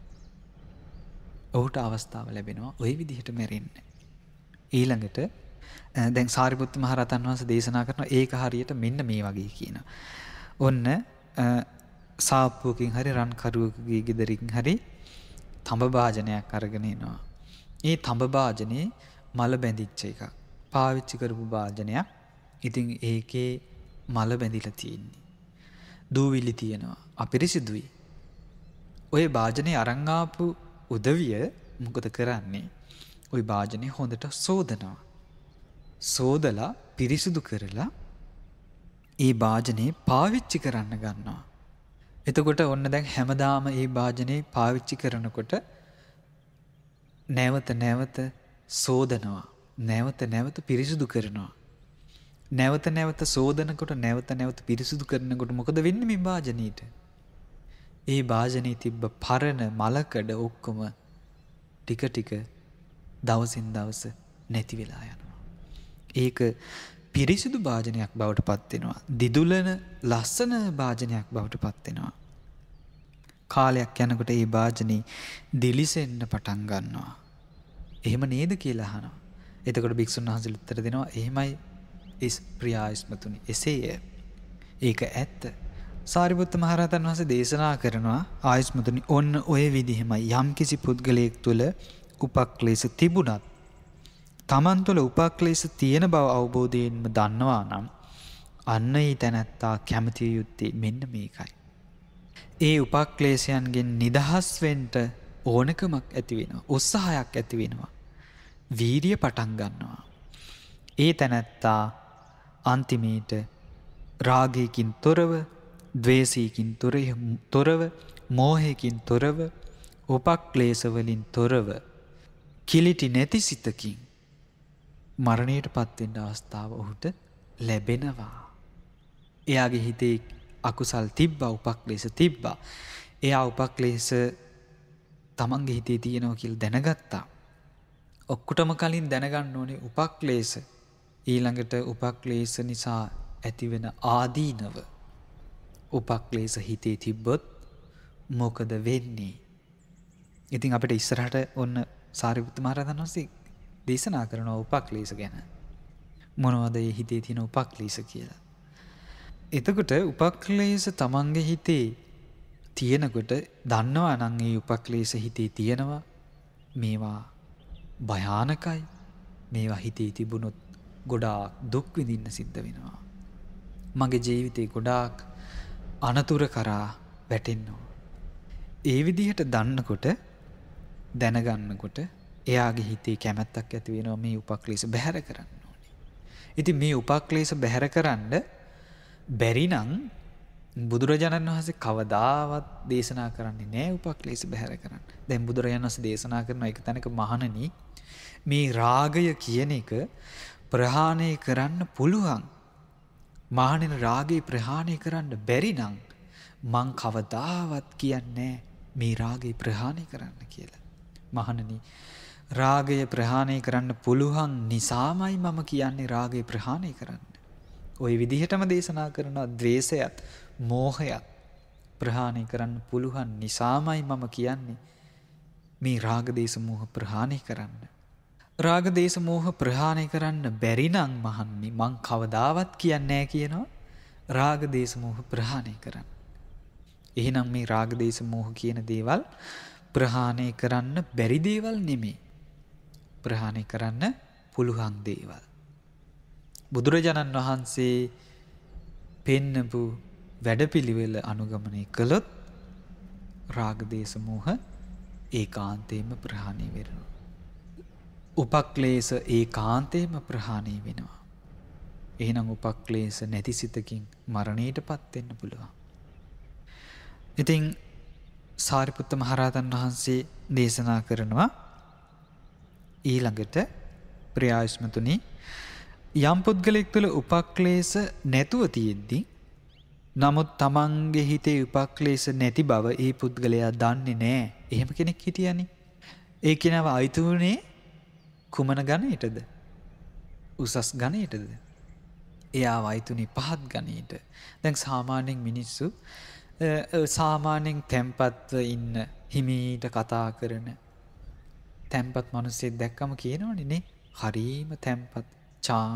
ඔහුට අවස්ථාව ලැබෙනවා ওই විදිහට මැරෙන්න. ඊළඟට දැන් සාරිපුත්ත මහ රහතන් වහන්සේ දේශනා කරන ඒක හරියට මෙන්න මේ වගේ කියන. ඔන්න සාප්පුවකින් හරි රන් කරුවෙකුගේ ගෙදරින් හරි තඹ භාජනයක් අරගෙන එනවා. ඒ තඹ භාජනයේ මල බැඳිච්ච එක පාවිච්චි කරපු භාජනයක් ඉතිං ඒකේ මල බැඳිල තියෙන්නේ. දූවිල්ලි තියෙනවා අපිරිසිදුයි. ඔය භාජනය අරංආපු උදවිය මොකද කරන්නේ ඔය භාජනය හොඳට සෝදනවා. සෝදලා පිරිසිදු කරලා ඒ භාජනයේ පාවිච්චි කරන්න ගන්නවා. එතකොට ඔන්න දැන් හැමදාම ඒ භාජනයේ පාවිච්චි කරනකොට නැවත නැවත සෝදනවා. නැවත නැවත පිරිසිදු කරනවා. නැවත නැවත සෝදනකොට නැවත නැවත පිරිසිදු කරනකොට මොකද වෙන්න මේ භාජනීට. ඒ භාජනී තිබ්බ පරණ මලකඩ ඔක්කොම ටික ටික දවසින් දවස නැති වෙලා යනවා. ඒක පිරිසිදු භාජනයක් බවට පත්වෙනවා. දිදුලන ලස්සන භාජනයක් බවට පත්වෙනවා. කාලයක් යනකොට ඒ භාජනී දිලිසෙන්න පටන් ගන්නවා. එහෙම නේද කියලා අහනවා. එතකොට භික්ෂුන් වහන්සේ උත්තර දෙනවා එහෙමයි ඉස් ප්‍රියායිස්මතුනි. එසේය. ඒක ඇත්ත. සාරිපුත්ත මහරහතන් වහන්සේ දේශනා කරනවා ආයස්මතුනි ඔන්න ඔය විදිහම යම්කිසි පුද්ගලයෙක් තුළ උපක්ලේශ තිබුණත් තමන් තුළ උපක්ලේශ තියෙන බව අවබෝධයෙන්ම දන්නවා නම් අන්න ඒ තැනැත්තා කැමතිය යුත්තේ මෙන්න මේකයි. ඒ උපක්ලේශයන්ගෙන් නිදහස්වෙන්ට ඕනකමක් ඇතිවෙනවා. උත්සාහයක් ඇතිවෙනවා. වීරිය පටන්ගන්නවා. ඒ තැනැත්තා අන්තිමීට රාගයකින් තොරව දවේසීකින් තොරව මෝහයකින් තොරව උපක්ලේසවලින් තොරව කිලිටි නැති සිතකින් මරණයට පත්වෙන්ට අවස්ථාව ඔහුට ලැබෙනවා. එයාගේ හිතේ අකුසල් තිබ්බ උපක්ලේස තිබ්බා. එයා උපක්ලේස තමන්ගේ හිතේ තියෙනව කියල් දැනගත්තා. ඔක්කුටම කලින් දැනගන්න ඕනේ උපක්ලේස ඊළඟට උපක්ලේස නිසා ඇතිවෙන ආදීනව උපක්ලේස හිතේ තිබ්බොත් මොකද වෙන්නේ. ඉතින් අපට ඉස්සරහට ඔන්න සාරිපුත්ත මහරතන් වසේ දේශනා කරන උපක්ලේස ගැන. මොනවදයේ හිතේ තියෙන උපක්ලේස කියලා. එතකොට උපක්ලේශ තමන්ගේ හිතේ තියෙනකොට දන්නවා නම් ඒ උපක්ලේශ හිතේ තියෙනවා මේවා භයානකයි මේවා හිතේ තිබුණොත් ගොඩාක් දුක් විඳින්න සිද්ධ වෙනවා මගේ ජීවිතේ ගොඩාක් අනතුර කරා වැටෙන්නවා ඒ විදිහට දන්නකොට දැනගන්නකොට එයාගේ හිතේ කැමැත්තක් ඇති වෙනවා මේ උපක්ලේශ බැහැර කරන්න ඕනේ ඉතින් මේ උපක්ලේශ බැහැර කරන්න බැරිනං බුදුරජාණන් වහසේ කවදාවත් දේශනා කරන්නේ නෑ උපක් ලේසි බැහැර කරන්න දැන් බුදුරජාන් වස දේශනා කරන එක තැනක මහණනී මේ රාගය කියන එක ප්‍රහාණය කරන්න පුළුවන් මහනෙන රාගේ ප්‍රහාණය කරන්න බැරිනං මං කවදාවත් කියන්නේ මේ රාගේ ප්‍රහාණය කරන්න කියලා මහණනී රාගය ප්‍රහාණය කරන්න පුළුවන් නිසාමයි මම කියන්නේ රාගේ ප්‍රහාණය කරන්න ওই විදිහටම දේශනා කරනවා ද්වේෂයත් මෝහයත් ප්‍රහාණය කරන්න පුළුවන් නිසාමයි මම කියන්නේ මේ රාග දේශ මෝහ ප්‍රහාණය කරන්න. රාග දේශ මෝහ ප්‍රහාණය කරන්න බැරි නම් මහන්නි මං කවදාවත් කියන්නේ නැහැ කියනවා. රාග දේශ මෝහ ප්‍රහාණය කරන්න. එහෙනම් මේ රාග දේශ මෝහ කියන දේවල් ප්‍රහාණය කරන්න බැරි දේවල් නෙමේ. ප්‍රහාණය කරන්න පුළුවන් දේවල්. බුදුරජාණන් වහන්සේ පෙන්නපු වැඩපිළිවෙල අනුගමනය කළොත් රාගදේශ මෝහ ඒකාන්තයෙන්ම ප්‍රහාණය වෙනවා. උපක්ලේශ ඒකාන්තයෙන්ම ප්‍රහාණය වෙනවා. එහෙනම් උපක්ලේශ නැති සිතකින් මරණයටපත් වෙන්න පුළුවන්. ඉතින් සාරිපුත්ත මහරහතන් වහන්සේ දේශනා කරනවා ඊළඟට ප්‍රයායස්මතුනි යම් පුද්ගලෙක් තුළ උපක්ලේශ නැතුව තියෙද්දි. නමුත් තමන්ගේ හිතේ උපක්ලේශ නැති බව ඒ පුද්ගලයා දන්නේ නෑ එහෙම කෙනෙක් හිටියනි. ඒ කෙනව අයිතුවනේ කුමන ගණයටද. උසස් ගණයටද. එයා වයිතුනි පහත් ගනීට දැන් සාමාන්‍යෙන් මිනිස්සු සාමාන්‍යෙන් තැම්පත්ව ඉන්න හිමීට කතා කරන තැම්පත් මනුස්සේ දැක්කම කියනවනනේ හරීම තැම්පත් චාම්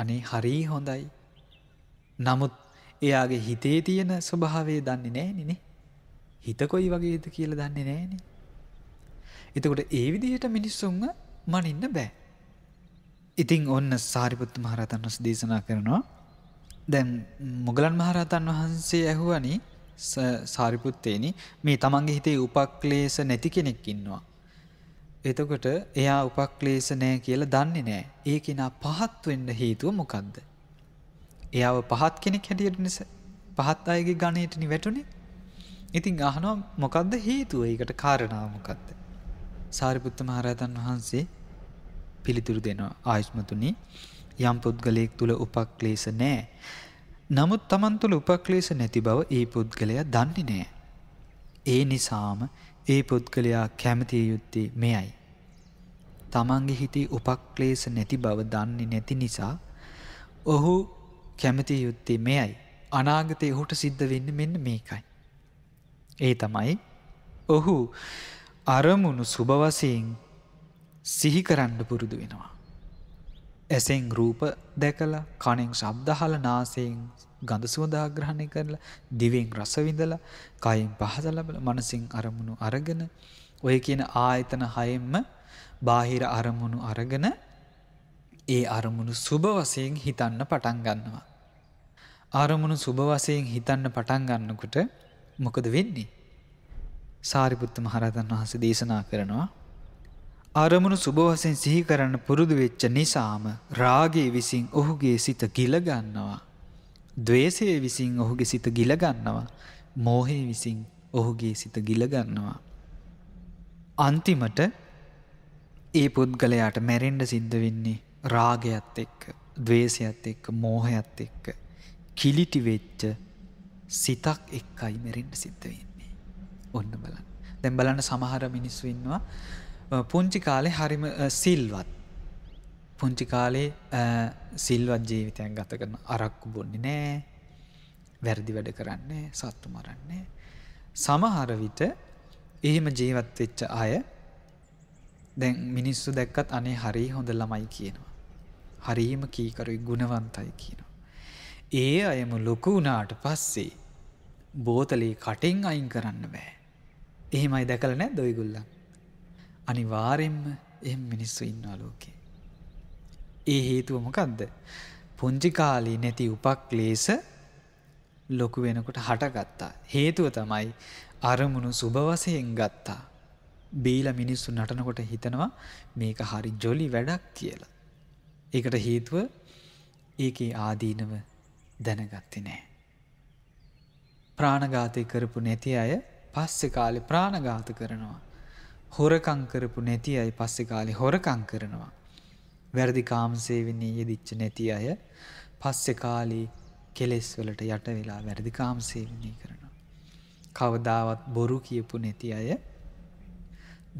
අනේ හරී හොඳයි. නමුත් එයාගේ හිතේ තියෙන ස්වභාවේ දන්නේ නෑනනේ හිතකොයි වගේද කියල දන්නේ නෑන. එතකොට ඒ විදිහට මිනිස්සුන්ව මනින්න බෑ. ඉතිං ඔන්න සාරිපුත්තු මහරතන් වස් දේශනා කරනවා. දැන් මොගලන් මහරතන් වහන්සේ ඇහුවනි සාරිපුත්තේනි මේ තමන්ගේ හිතේ උපක්ලේස නැති කෙනෙක් ඉන්නවා. එතකොට එයා උපක්ලේශ නෑ කියලා දන්නේ නෑ. ඒ කෙනා පහත් වෙන්න හේතුව මොකද්ද? එයාව පහත් කෙනෙක් හැටියට නිසා පහත් අයගේ ගණයටනි වැටුනේ. ඉතින් අහනවා මොකද්ද හේතුව? ඒකට කාරණාව මොකද්ද? සාරිපුත්ත මහරහතන් වහන්සේ පිළිතුරු දෙනවා ආයුෂ්මතුනි යම් පුද්ගලයෙක් තුල උපක්ලේශ නෑ. නමුත් Taman තුල උපක්ලේශ නැති බව ඒ පුද්ගලයා දන්නේ නෑ. ඒ නිසාම ඒ පුද්ගලයා කැමතිය යුත්තේ මෙයයි. තමන්ගේ හිතේ උපක්ලේශ නැති බව දන්නේ නැති නිසා ඔහු කැමති යුත්තේ මෙයයි අනාගතය ඔහුට සිද්ධ වෙන්න මෙන්න මේකයි. ඒ තමයි ඔහු අරමුණු සුභවසයෙන් සිහිකරන්න පුරුදු වෙනවා. ඇසෙන් රූප දැකල කණෙන් ශබ්දහල නාසයෙන් ගඳ සුවදාග්‍රහණය කරලා දිවෙන් රසවිඳල කයින් පහසලබල මනසින් අරමුණු අරගෙන ඔය කියන ආයතන හයෙන්ම බාහිර අරමුණු අරගෙන ඒ අරමුණු සුභවසයෙන් හිතන්න පටන් ගන්නවා. අරමුණු සුභවසයෙන් හිතන්න පටන් ගන්නකුට මොකද වෙන්නේ. සාරිපුත්ත මහරතන් වහස දේශනා කරනවා. අරමුණු සුභවසයෙන් සිහි කරන්න පුරුදු වෙච්ච නිසාම රාගේ විසින් ඔහුගේ සිත ගිලගන්නවා. දවේශය විසින් ඔහුගේ සිත ගිලගන්නවා මෝහේ විසින් ඔහුගේ සිත ගිලගන්නවා. අන්තිමට ඒ පුද්ගලයාට මැරෙන්ඩ සිද්ධ වෙන්නේ රාගයත් එක්ක දවේශයත් එක්ක මෝහයත් එක්ක කිලිටි වෙච්ච සිතක් එක්කයි මෙරෙන්ට සිද්ධ වෙන්නේ ඔන්න බලන්න දැම් බලන්න සමහර මිනිස්සු ඉන්නවා පුංචි කාලේ හරිම සිල්වත් පුංචි කාලේ සිල්වත් ජීවිතයන් ගත කරන අරක්කු බොන්නේ නෑ වැරදි වැඩ කරන්නේ සත්තු මරන්නේ සමහර විට එහෙම ජීවත් වෙච්ච අය දැන් මිනිස්සු දැක්කත් අනේ හරි හොඳ ළමයි කියනවා. හරීම කීකරුයි ගුණවන්තයි කියනවා. ඒ අයම ලොකු වුණාට පස්සේ බෝතලේ කටෙන් අයින් කරන්න බෑ. එහෙමයි දැකල නෑ දොයිගුල්ලන්. අනිවාරෙන්ම එම් මිනිස්සු ඉන්නා ලෝකේ. ඒ හේතුව මොකක්ද. පුංචිකාලී නැති උපක් ලේස ලොකු වෙනකොට හටගත්තා. හේතුව තමයි අරමුණු සුභවසයෙන් ගත්තා. බේල මිනිස්සු නටනකොට හිතනවා මේක හරි ජොලි වැඩක් කියලා. ඒකට හේතුව ඒකේ ආදීනව දැනගත්ති නෑ. ප්‍රාණඝාතය කරපු නැති අය පස්සෙ කාලෙ ප්‍රාණඝාත කරනවා. හොරකං කරපු නැති අය පස්සෙ කාලෙ හොරකං කරනවා. වැරදි කාම්සේවෙන්නේ යෙදිච්ච නැති අය පස්සෙ කාලී කෙලෙස් වලට යට වෙලා වැරදි කාම්සේවනී කරනවා. කවදාවත් බොරු කියපු නැති අය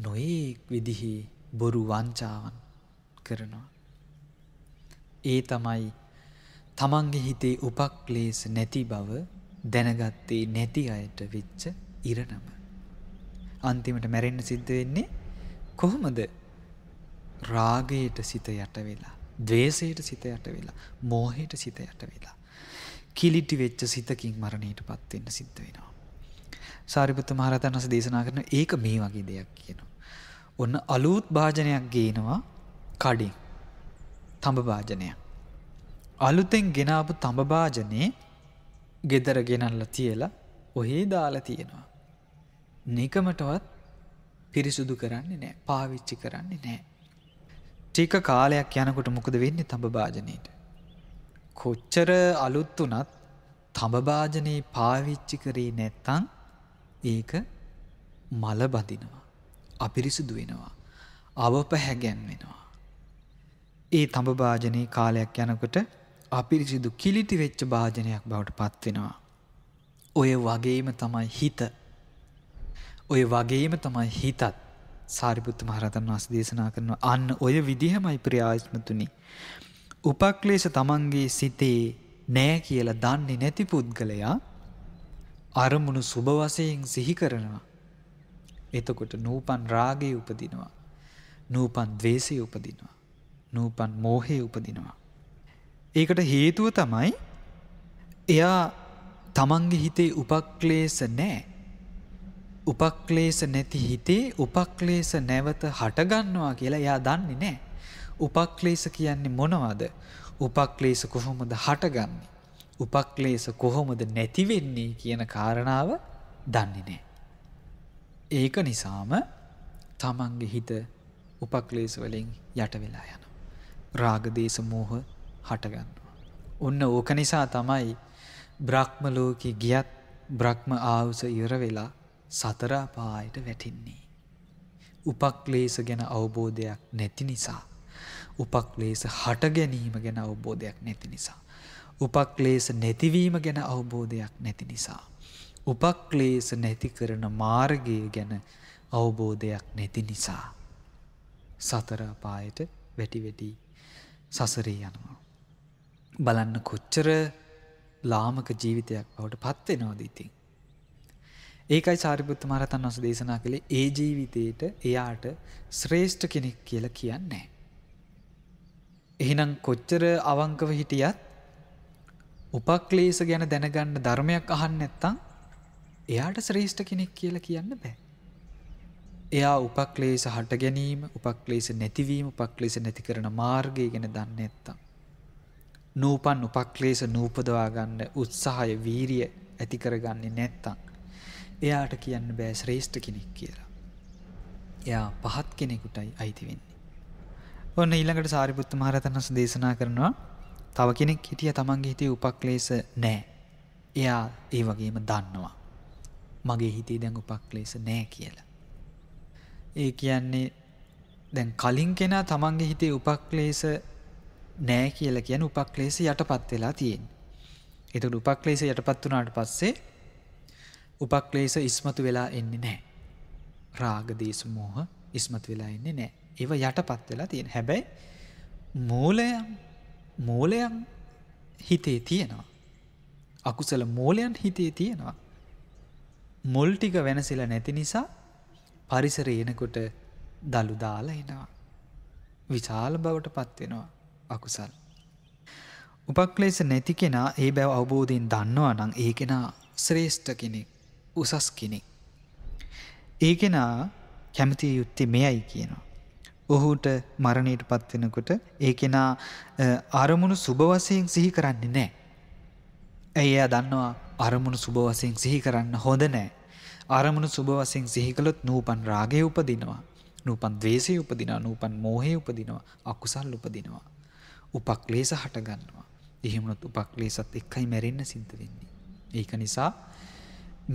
නොයේ විදිහේ බොරු වංචාවන් කරනවා. ඒ තමයි තමන්ගේ හිතේ උපක්ලේශ නැති බව දැනගත්තේ නැති අයට වෙච්ච ඉරණම. අන්තිමට මැරෙන්න සිද්ධ වෙන්නේ කොහොමද රාගයට සිත යට වෙලා දවේශයට සිත යට වෙලා මෝහයට සිත යට වෙලා කිලිටි වෙච්ච සිතකින් මරණයට පත්වෙන්න සිද්ධ වෙනවා. සාරිපුත්ත මහරතන් වස දේශනා කරන ඒක මේ වගේ දෙයක් කියනවා. ඔන්න අලූත් භාජනයක් ගේනවා කඩින් තඹ භාජනය. අලුතෙන් ගෙනාපු තඹ භාජනයේ ගෙදර ගෙනල්ල තියලා ඔහේ දාලා තියෙනවා. නිකමටවත් පිරිසුදු කරන්නේ නෑ පාවිච්චි කරන්නේ නෑ. ටික කාලයක් යනකොට මොකද වෙන්නේ තඹ භාජනයට. කොච්චර අලුත් වනත් තඹභාජනයේ පාවිච්චි කරේ නැත්තං ඒක මල බඳිනවා. අපිරිසුදු වෙනවා. අවප හැගැන් වෙනවා. ඒ තඹ භාජනයේ කාලයක් යනකොට අපිරිසිදු කිලිටි වෙච්ච භාජනයක් බවට පත්වෙනවා. ඔය වගේම තමයි හිත. ඔය වගේම තමයි හිතත් සාරිපුත්ත මහරතන් වස් දේශනා කරනවා අන්න ඔය විදිහමයි ප්‍ර්‍රාශ්මතුනි. උපක්ලේෂ තමන්ගේ සිතේ නෑ කියලා දන්නේ නැති පුද්ගලයා අරමුණු සුභ වශයෙන් සිහි කරනවා. එතකොට නූපන් රාගය උපදිනවා. නූපන් ද්වේෂය උපදිනවා. නූපන් මෝහය උපදිනවා. ඒකට හේතුව තමයි එයා තමන්ගේ හිතේ උපක්ලේශ නෑ. උපක්ලේශ නැති හිතේ උපක්ලේශ නැවත හටගන්නවා කියලා එයා දන්නේ නෑ. උපක්ලේශ කියන්නේ මොනවද? උපක්ලේශ කොහොමද හටගන්නේ? උපක්ලේස කොහොමද නැතිවෙන්නේ කියන කාරණාව දන්නේ නෑ. ඒක නිසාම තමන්ගේ හිත උපක්ලේස වලින් යටවෙලා යන. රාගදේශ මෝහ හටගන්නවා. ඔන්න ඕක නිසා තමයි බ්‍රහ්ම ලෝකෙ ගියත් බ්‍රහ්ම ආවුස ඉර වෙලා සතරාපායට වැටින්නේ. උපක්ලේස ගැන අවබෝධයක් නැති නිසා. උපක්ලේස හට ගැනීම ගැන අවබෝධයක් නැති නිසා. උපක්ලේශ නැතිවීම ගැන අවබෝධයක් නැති නිසා. උපක්ලේශ නැති කරන මාර්ගය ගැන අවබෝධයක් නැති නිසා. සතර අපායට වැටිවැටී සසරේ යනවා. බලන්න කොච්චර ලාමක ජීවිතයක් බවට පත්වෙනවාද ඉතින්. ඒකයි චාරිපුත්ත මහරතන් වස දේශනා කළේ ඒ ජීවිතයට එයාට ශ්‍රේෂ්ඨ කෙනෙක් කියල කියන්නේ. එහිනම් කොච්චර අවංකව හිටියත් උපක්ලේශ ගැන දැනගන්න ධර්මයක් අහන්න නැත්තං එයාට ශ්‍රේෂ්ඨ කෙනෙක් කියලා කියන්න බෑ. එයා උපක්ලේශ හට ගැනීම උපක්ලේශ නැතිවීම උපක්ලේශ නැති කරන මාර්ගය ගැන දන්න ඇත්තම්. නූපන් උපක්ලේශ නූපදවාගන්න උත්සාහය වීරිය ඇති කරගන්නේ නැත්තං. එයාට කියන්න බෑ ශ්‍රේෂ්ඨ කෙනෙක් කියලා. එයා පහත් කෙනෙකුටයි අයිති වෙන්නේ. ඔන්න ඊළඟට සාරිපුත්ත මහරතනස් දේශනා කරනවා තව කෙනෙක් හිටිය තමන්ගේ හිතේ උපක්ලේස නෑ. එයා ඒ වගේම දන්නවා. මගේ හිතේ දැන් උපක්ලේස නෑ කියලා. ඒ කියන්නේ දැන් කලින් කෙනා තමන්ගේ හිතේ උපක්ලේස නෑ කියල කියන උපක්ලේස යටපත් වෙලා තියෙන්. එතුට උපක්ලේස යටපත් වනාට පස්සේ උපක්ලේස ඉස්මතු වෙලා එන්නේ නෑ. රාගදේශ මෝහ ඉස්මතු වෙලා එන්නේ නෑ. ඒව යටපත් වෙලා තියෙන් හැබැයි මූලයම් මෝලයන් හිතේ තියෙනවා. අකුසල මෝලයන් හිතේ තියෙනවා. මොල්ටික වෙනසිල නැති නිසා පරිසර එනකොට දළු දාලා එනවා. විශාල බවට පත්වෙනවා අකුසල්. උපක්ලේස නැති කෙනා ඒ බැව අවබෝධයෙන් දන්නවා නං ඒ කෙනා ශ්‍රේෂ්ඨ කෙනෙක් උසස් කෙනෙක්. ඒ කෙනා කැමති යුත්තේ මෙයයි කියනවා. ඔහුට මරණයට පත්වෙනකොට ඒ කෙනා අරමුණු සුභවසයෙන් සිහි කරන්නේ නෑ. ඇයි එයා දන්නවා අරමුණු සුභවසයෙන් සිහි කරන්න හොඳ නෑ. අරමුණු සුභවසයෙන් සිහිකළොත් නූපන් රාගය උපදිනවා. නූපන් දවේශය උපදිනවා නූපන් මෝහය උපදිනවා අකුසල් උපදිනවා. උපක් ලේස හටගන්නවා. එහෙමුණොත් උපක් ලේසත් එක්කයි මැරෙන්න්න සිින්ත වෙන්නේ. ඒක නිසා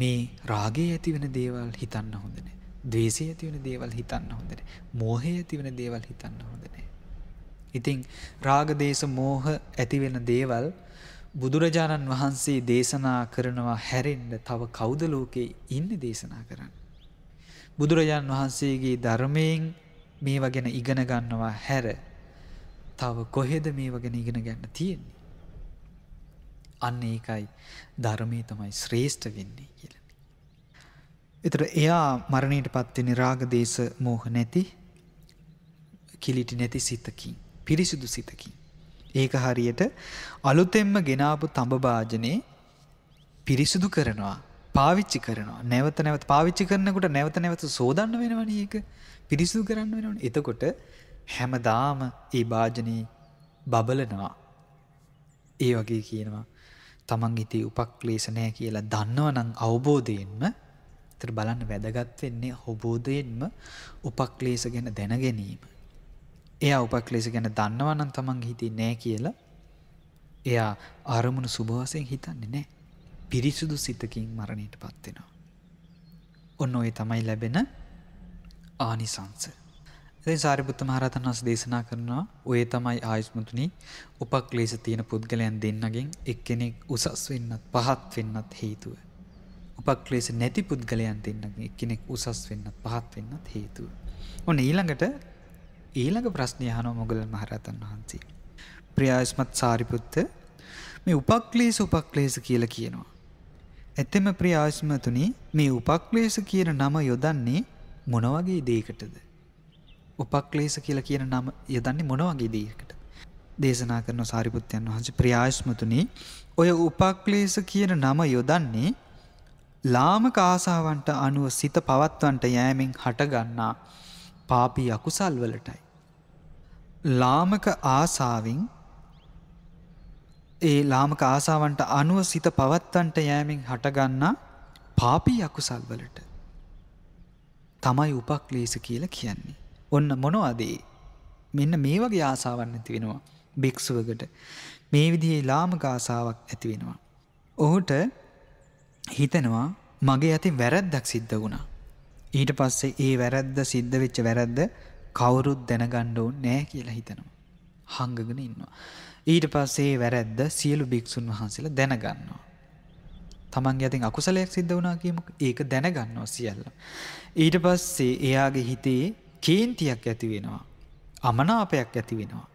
මේ රාගේ ඇතිවෙන දේවල් හිතන්න හොඳනෑ. දවේශය ඇතිවන දේවල් හිතන්න හොඳන මෝහය ඇතිවන දේවල් හිතන්න හොඳනෑ. ඉතිං රාගදේශ මෝහ ඇතිවෙන දේවල් බුදුරජාණන් වහන්සේ දේශනා කරනවා හැරෙන්ට තව කෞද ලෝකයේ ඉන්න දේශනා කරන්න. බුදුරජාණන් වහන්සේගේ ධර්මයෙන් මේවා ගැන ඉගෙන ගන්නවා හැර තව කොහෙද මේවා ගැන ඉගෙන ගන්න තියෙන්නේ. අන්න ඒකයි ධර්මය තමයි ශ්‍රේෂ්ඨ වෙන්නේ කියලා. එතට එයා මරණයට පත්වෙන රාගදේශ මෝහ නැති කිලිටි නැති සිතකින් පිරිසිුදු සිතකින්. ඒක හරියට අලුතෙම්ම ගෙනාපු තඹභාජනය පිරිසිුදු කරනවා පාවිච්චි කරනවා නැවත නැවත් පාවිච්චි කරනකොට නැවත නැවත සෝදන්න වෙනවන ඒක පිරිසිදු කරන්න වෙනවන එතකොට හැමදාම ඒ භාජනී බබලනවා ඒ වගේ කියනවා තමන් ඉති උපක්ලේශනය කියලා දන්නවනං අවබෝධයෙන්ම ඇතර බලන්න වැදගත් වෙන්නේ හොබෝධයෙන්ම උපක්ලේස ගැන දැන ගැනීම. එයා උපක්ලේස ගැන දන්නවනම් තමන් හිති නෑ කියලා එයා අරමුණු සුභවසයෙන් හිතන්නේ නෑ පිරිසුදු සිතකින් මරණයට පත්වෙනවා. ඔන්න ඔය තමයි ලැබෙන ආනිසංස. ඒ සාරිපුත්ත මහරතන් වස් දේශනා කරනවා ඔය තමයි ආයුස්මතුනි උපක්ලේස තියෙන පුද්ගලයන් දෙන්නගෙන් එක්කෙනෙක් උසස් වෙන්නත් පහත් වෙන්නත් හේතුව. උපක්ලේශ නැති පුද්ගලයන් දෙන්නගේ කෙනෙක් උසස් වෙන්නත් පහත් වෙන්නත් හේතුව. ඔන්න ඊළඟට ඊළඟ ප්‍රශ්නය හනෝ මොගලන් මහරතන් වහන්සේ. ප්‍රියායස්මත් සාරිපුත්ත මේ උපක්ලේශ උපක්ලේශ කියල කියනවා. ඇත්තෙම ප්‍රියාශ්මතුනි මේ උපක්ලේශ කියන නම යොදන්නේ මොනවගේ දේකටද. උපක්ලේශ කියල කියන නම යදන්නේ මොනවගේ දේකට. දේශනා කරන සාරිපුත්යන් වහන්සේ ප්‍රියාශ්මතුනි ඔය උපක්ලේශ කියන නම යොදන්නේ ලාමක ආසාවන්ට අනුව සිත පවත්වන්ට යෑමෙන් හටගන්නා පාපී අකුසල් වලටයි. ලාමක ආසාවින් ඒ ලාමක ආසාවන්ට අනුව සිත පවත්වන්ට යෑමෙන් හටගන්නා පාපී අකුසල් වලට තමයි උපක්ලේස කියලා කියන්නේ. ඔන්න මොනවදේ මෙන්න මේ වගේ ආසාවන් ඇති වෙනවා භික්ෂුවකට මේ විදිහේ ලාමක ආසාවක් ඇති වෙනවා. ඔහුට හිතනවා මගේ ඇති වැරැද්දක් සිද්ධ වුණා. ඊට පස්සේ ඒ වැරැද්ද සිද්ධ වෙච්ච වැරැද්ද කවුරුත් දැනගණ්ඩෝ නෑ කියලා හිතනවා. හංගගෙන ඉන්නවා. ඊට පස්සේ වැරැද්ද සියලු භික්‍ෂූන් වහන්සේලා දැනගන්නවා. තමන් ඇතින් අකුසලයක් සිද්ධ වනා කියමක් ඒක දැනගන්නවා සියල්ල. ඊට පස්සේ එයාගේ හිතේ කේන්තියක් ඇති වෙනවා. අමනාපයක් ඇති වෙනවා.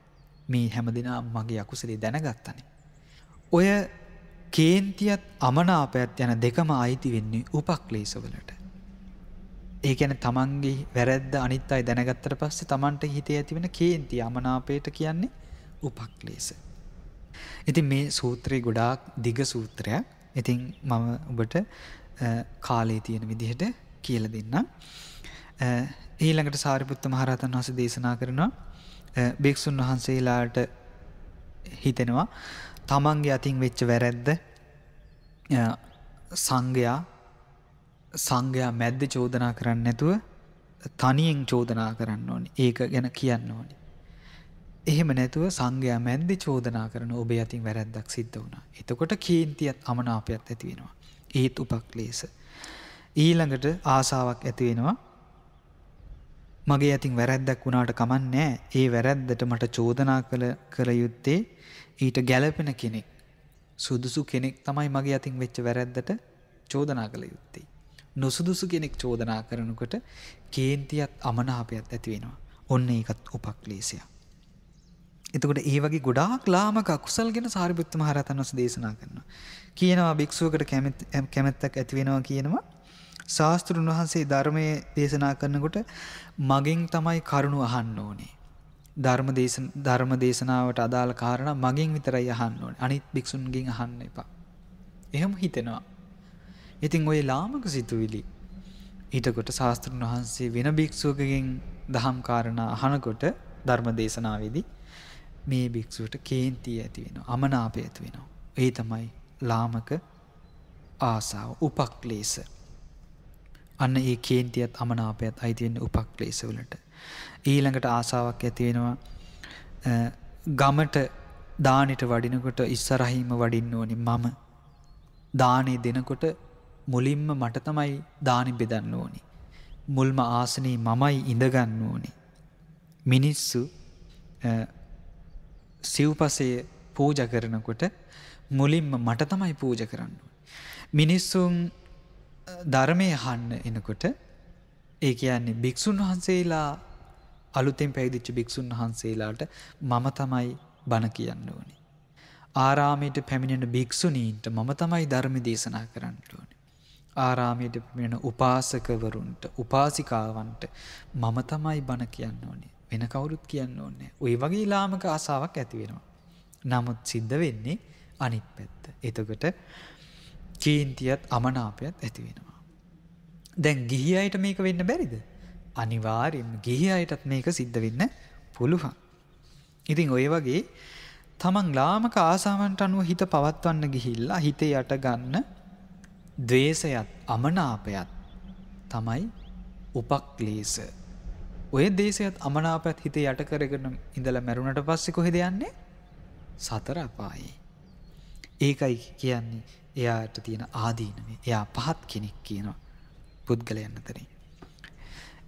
මේ හැමදිනා මගේ අකුසලේ දැනගත්තනේ. ඔය කේන්තියත් අමනාපයත් යන දෙකම අයිති වෙන්නේ උපක්ලේශවලට. ඒ ගැන තමන්ගේ වැරැද්ද අනිත් අයි දැනගත්තට පස්සේ තමන්ට හිතේ ඇතිවෙන කේන්ති අමනාපයට කියන්නේ උපක්ලේස. ඉතින් මේ සූත්‍රයේ ගොඩාක් දිග සූත්‍රයක් ඉතින් මම ඔබට කාලේ තියෙන විදිහට කියල දෙන්නම්. ඊළඟට සාරිපුත්ත මහරහතන් වහස දේශනා කරනවා භික්‍ෂූන් වහන්සේලාට හිතෙනවා තමන්ගේ අතින් වෙච්ච වැරැද්ද සංඝයා සංඝයා මැද්ද චෝදනා කරන්න නැතුව තනියෙන් චෝදනා කරන්න ඕනි ඒක ගැන කියන්න ඕනි. එහෙම නැතුව සංඝයා මැද්දි චෝදනා කරන ඔබ අතින් වැරැද්දක් සිද්ධ වුණා. එතකොට කීන්තියත් අමනාපයක් ඇතිවෙනවා. ඒත් උපක්ලේස. ඊළඟට ආසාවක් ඇතිවෙනවා මගේ ඇතින් වැරැද්දක් වුණාට කමන්නෑ ඒ වැරැද්දට මට චෝදනා කළ කළ යුත්තේ ඊට ගැලපෙන කෙනෙක් සුදුසු කෙනෙක් තමයි මගේ අතින් වෙච්ච වැරැද්දට චෝදනා කළ යුත්තේ. නොසුදුසු කෙනෙක් චෝදනා කරනකොට කේන්තියත් අමනාපයත් ඇතිවෙනවා. ඔන්න ඒකත් උපක්ලේසිය. එතකොට ඒ වගේ ගොඩාක් ලාමක කුසල් ගෙන සාරිපුත්ත මහරහතන් වහන්සේ දේශනා කරනවා. කියනවා භික්ෂුවකට කැමැත්තක් ඇති වෙනවා කියනවා ශාස්තෘන් වහන්සේ ධර්මය දේශනා කරනකොට මගින් තමයි කරුණු අහන්න ඕනේ. ධර්ම ධර්ම දේශනාවට අදාළ කාරණ මගින් විතරයි අහන්න ඕනේ අනිත් භික්ෂුන්ගෙන් අහන්න එපා. එහෙම හිතෙනවා. ඉතින් ඔය ලාමක සිතුවිලි ඊටකොට ශාස්තෘන් වහන්සේ වෙන භික්‍ෂූකගෙන් දහම් කාරණ අහනකොට ධර්ම දේශනාවේදී මේ භික්‍ෂුවට කේන්තිය ඇති වෙන අමනාපය ඇති වෙනවා. ඒ තමයි ලාමක ආසාාව උපක්ලේස අන්න ඒ කේන්තියත් අමනාපයත් අයිතිවෙන්න උපක්ලේසවලට. ඊළඟට ආසාවක් ඇතිවෙනවා ගමට දානට වඩිනකොට ඉස්සරහිම වඩින්න ඕනි මම දානේ දෙනකොට මුලින්ම මට තමයි දානි බෙදන්න ඕනි. මුල්ම ආසනී මමයි ඉඳගන්න ඕනි. මිනිස්සු සිව්පසය පූජ කරනකොට මුලින්ම මට තමයි පූජ කරන්න. මිනිස්සුම් ධර්මය හන්න එනකොට ඒ කියන්නේ භික්‍ෂූන් වහන්සේලා අලුතෙන් පැවිදිච්ච භික්‍ෂූන් වහන්සේලාට මම තමයි බණ කියන්න ඕනි. ආරාමයට පැමිණෙන භික්‍ෂුණීන්ට මම තමයි ධර්ම දේශනා කරන්නට ඕනි. ආරාමයට මෙෙන උපාසකවරුන්ට උපාසිකාවන්ට මම තමයි බණ කියන්න ඕනේ වෙන කවුරුත් කියන්න ඕන්නේ ඔය වගේ ලාමක ආසාවක් ඇතිවෙනවා. නමුත් සිද්ධ වෙන්නේ අනිත් පැත්ත. එතකට කේන්තියත් අමනාපයත් ඇති වෙනවා. දැන් ගිහි අයට මේක වෙන්න බැරිද. අනිවාරයෙන් ගිහි අයටත් මේක සිද්ධ වෙන්න පුළුවන්. ඉතින් ඔය වගේ තමන් ලාමක ආසාමන්ට අනුව හිත පවත්වන්න ගිහිල්ලා හිත යට ගන්න දවේශයත් අමනාපයත් තමයි උපක්ලේස. ඔය දේශයත් අමනාපත් හිත යට කරගෙන ඉඳල මැරුණට පස්සෙ කොහෙද යන්නේ සතර අපායේ. ඒකයි කියන්නේ එයාට තියෙන ආදීනවේ එයා පහත් කෙනෙක් කියනවා පුද්ගලයන් අතරින්.